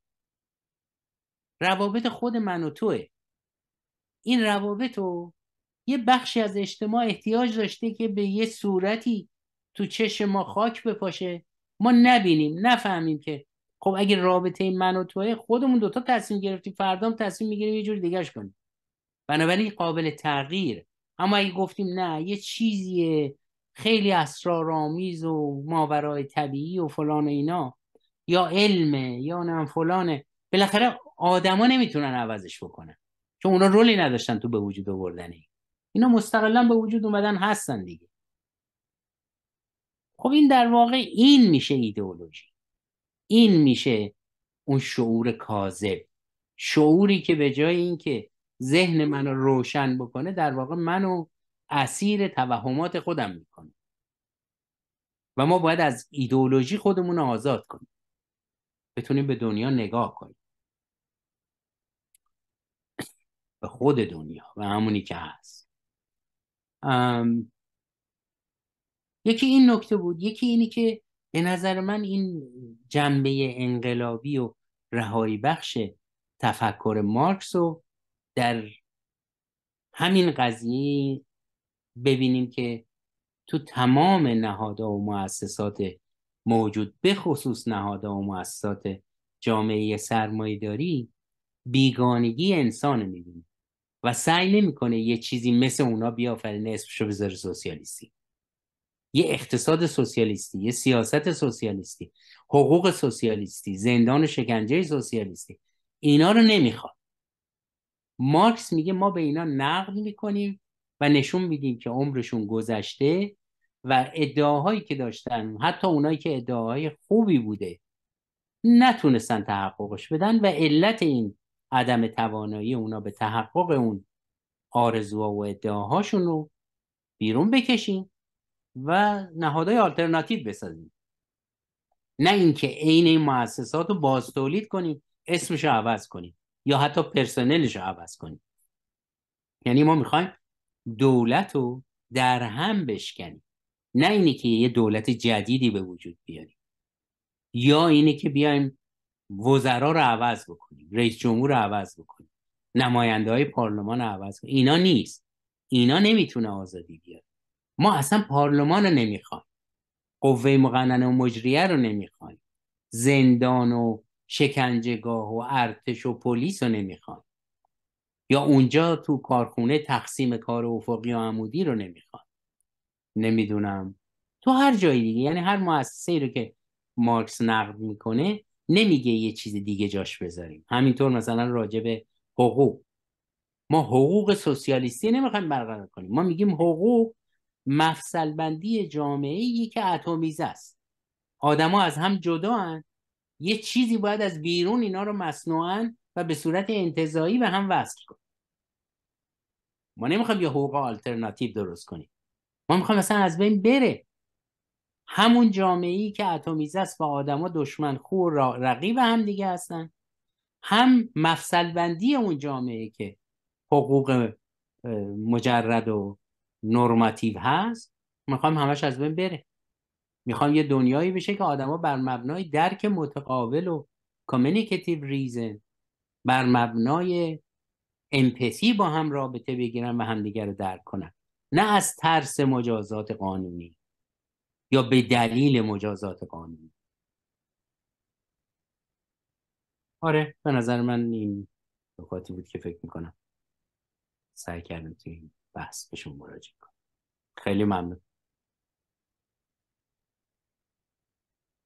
روابط خود من و توه این روابط و یه بخشی از اجتماع احتیاج داشته که به یه صورتی تو چشم ما خاک بپاشه ما نبینیم نفهمیم که خب اگه رابطه من و توه خودمون دوتا تصمیم گرفتیم فردام تصمیم میگیریم یه جور دیگهش کنیم بنابراین قابل تغییر اما اگه گفتیم نه یه چیزیه خیلی اسرارآمیز و ماورای طبیعی و فلان اینا یا علم یا نه فلانه بالاخره آدما نمیتونن عوضش بکنن چون اونا رولی نداشتن تو به وجود آوردن اینا مستقلا به وجود اومدن هستن دیگه خب این در واقع این میشه ایدئولوژی این میشه اون شعور کاذب شعوری که به جای اینکه ذهن منو روشن بکنه در واقع منو اسیر توهمات خودم میکنه و ما باید از ایدولوژی خودمون آزاد کنیم بتونیم به دنیا نگاه کنیم به خود دنیا و همونی که هست یکی این نکته بود یکی اینی که به نظر من این جنبه انقلابی و رهایی بخش تفکر مارکس رو در همین قضیه ببینیم که تو تمام نهادها و مؤسسات موجود به خصوص نهادها و مؤسسات جامعه سرمایداری بیگانگی انسان میبینیم و سعی نمیکنه یه چیزی مثل اونا بیافرینه اسمشو بذاره سوسیالیستی یه اقتصاد سوسیالیستی یه سیاست سوسیالیستی حقوق سوسیالیستی زندان شکنجه سوسیالیستی اینا رو نمیخواد مارکس میگه ما به اینا نقد میکنیم و نشون میدیم که عمرشون گذشته و ادعاهایی که داشتن حتی اونایی که ادعاهای خوبی بوده نتونستن تحققش بدن و علت این عدم توانایی اونا به تحقق اون آرزوها و ادعاهاشون رو بیرون بکشیم و نهادهای آلترناتیو بسازیم نه اینکه عین این مؤسسات رو باز تولید کنیم اسمش رو عوض کنیم یا حتی پرسنلش رو عوض کنیم یعنی ما میخوایم دولت رو در هم بشکنیم نه اینه که یه دولت جدیدی به وجود بیاریم یا اینه که بیایم وزرا رو عوض بکنیم رئیس جمهور رو عوض بکنیم نماینده های پارلمان رو عوض کنیم اینا نیست اینا نمیتونه آزادی بیاره ما اصلا پارلمان رو نمیخوایم قوه مقننه و مجریه رو نمیخوایم زندان و شکنجهگاه و ارتش و پلیس رو نمیخوایم یا اونجا تو کارخونه تقسیم کار افقی و عمودی رو نمیخوایم نمیدونم تو هر جای دیگه یعنی هر مؤسسه رو که مارکس نقد میکنه نمیگه یه چیز دیگه جاش بذاریم همینطور مثلا راجع به حقوق ما حقوق سوسیالیستی نمیخوایم برقرار کنیم ما میگیم حقوق مفصل بندی جامعه که اتمیزه است آدما از هم جدا هن. یه چیزی باید از بیرون اینا رو مصنوعا و به صورت انتظایی به هم وصل کن ما نمیخوایم یه حقوق آلترناتیو درست کنیم ما میخوایم مثلا از بین بره همون جامعه ای که اتمیزه است و آدما دشمن خور و رقیب هم دیگه هستن هم مفصل بندی اون جامعه که حقوق مجرد و نرمتیو هست میخوام همش از بین بره میخوام یه دنیایی بشه که آدما بر مبنای درک متقابل و کامیکتیو ریزن بر مبنای امپسی با هم رابطه بگیرن و همدیگر رو درک کنن نه از ترس مجازات قانونی یا به دلیل مجازات قانونی آره به نظر من این نکاتی بود که فکر میکنم سعی کردم توی این بحث مراجعه کنید خیلی ممنون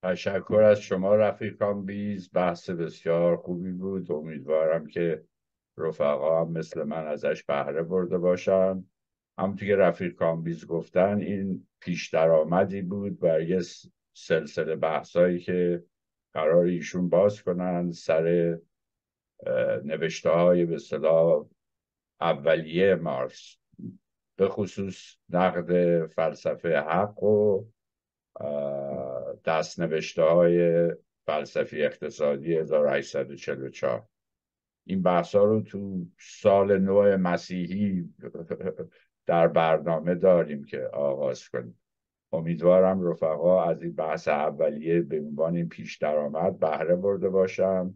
تشکر از شما رفیقان بیز بحث بسیار خوبی بود امیدوارم که رفقا هم مثل من ازش بهره برده باشن همونطور که رفیق کامبیز گفتن این پیش درآمدی بود برای سلسله بحثایی که قرار ایشون باز کنن سر نوشته های به اولیه مارس به خصوص نقد فلسفه حق و دستنوشته های فلسفی اقتصادی 1844 این بحث رو تو سال نو مسیحی در برنامه داریم که آغاز کنیم امیدوارم رفقا از این بحث اولیه به عنوان پیش درآمد بهره برده باشم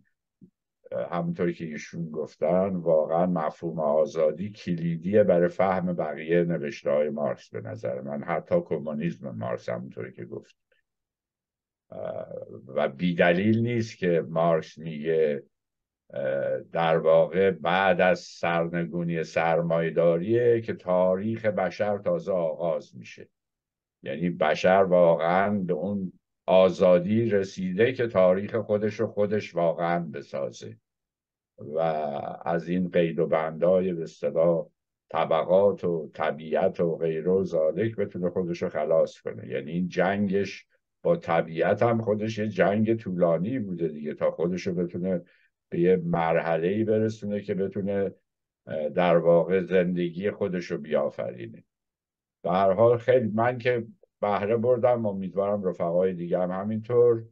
همونطور که ایشون گفتن واقعا مفهوم آزادی کلیدیه برای فهم بقیه نوشته های مارکس به نظر من حتی کمونیسم مارکس همونطوری که گفت و بیدلیل نیست که مارکس میگه در واقع بعد از سرنگونی سرمایداریه که تاریخ بشر تازه آغاز میشه یعنی بشر واقعا به اون آزادی رسیده که تاریخ خودش رو خودش واقعا بسازه و از این قید و بندای به اصطلاح طبقات و طبیعت و غیره و زالک بتونه خودش رو خلاص کنه یعنی این جنگش با طبیعت هم خودش یه جنگ طولانی بوده دیگه تا خودش رو بتونه به یه مرحله برسونه که بتونه در واقع زندگی خودش رو بیافرینه به هر حال خیلی من که بهره بردم امیدوارم رفقای دیگه هم همینطور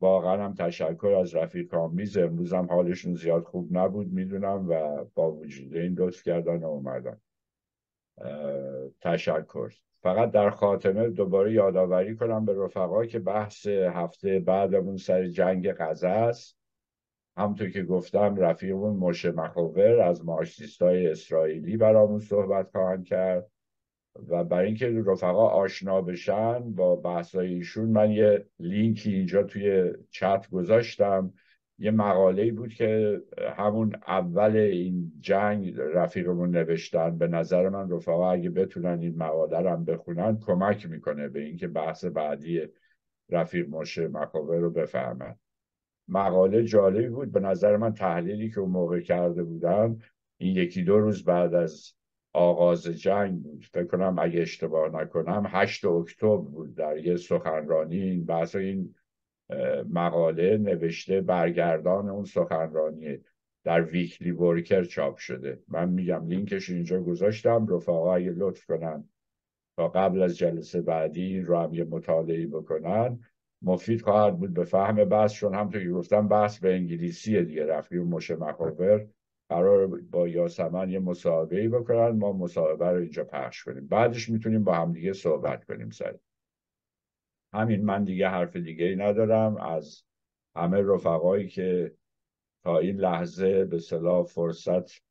واقعا هم تشکر از رفیق آمیز امروزم حالشون زیاد خوب نبود میدونم و با وجود این لطف کردن و اومدن تشکر فقط در خاتمه دوباره یادآوری کنم به رفقا که بحث هفته بعدمون سر جنگ غزه است همونطور که گفتم رفیقمون مشه مخوور از مارکسیستای اسرائیلی برامون صحبت خواهند کرد و برای اینکه رفقا آشنا بشن با بحثای ایشون من یه لینکی اینجا توی چت گذاشتم یه مقاله بود که همون اول این جنگ رفیقمون نوشتن به نظر من رفقا اگه بتونن این مقاله رو بخونن کمک میکنه به اینکه بحث بعدی رفیق ماشه مکاوه رو بفهمن مقاله جالبی بود به نظر من تحلیلی که اون موقع کرده بودم این یکی دو روز بعد از آغاز جنگ بود فکر کنم اگه اشتباه نکنم 8 اکتبر بود در یه سخنرانی این بحث این مقاله نوشته برگردان اون سخنرانی در ویکلی ورکر چاپ شده من میگم لینکش اینجا گذاشتم رفقا اگه لطف کنن تا قبل از جلسه بعدی رو هم یه مطالعه بکنن مفید خواهد بود به فهم بحث چون هم که گفتم بحث به انگلیسیه دیگه رفیق مشه مخابر قرار با یاسمن یه مصاحبه ای بکنن ما مصاحبه رو اینجا پخش کنیم بعدش میتونیم با همدیگه صحبت کنیم سر همین من دیگه حرف دیگه ای ندارم از همه رفقایی که تا این لحظه به صلاح فرصت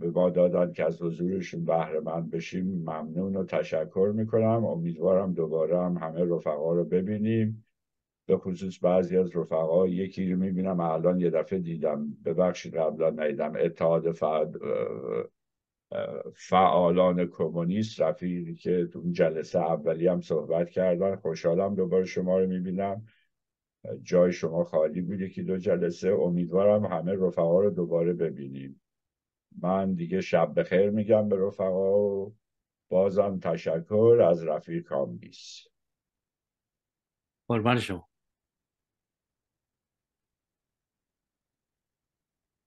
به ما دادن که از حضورشون بهره مند بشیم ممنون و تشکر میکنم امیدوارم دوباره همه رفقا رو ببینیم به خصوص بعضی از رفقا یکی رو میبینم الان یه دفعه دیدم ببخشید قبلا ندیدم اتحاد فعالان کمونیست رفیقی که تو جلسه اولی هم صحبت کردن خوشحالم دوباره شما رو میبینم جای شما خالی بود که دو جلسه امیدوارم همه رفقا رو دوباره ببینیم من دیگه شب بخیر میگم به رفقا و بازم تشکر از رفیق کامبیس قربان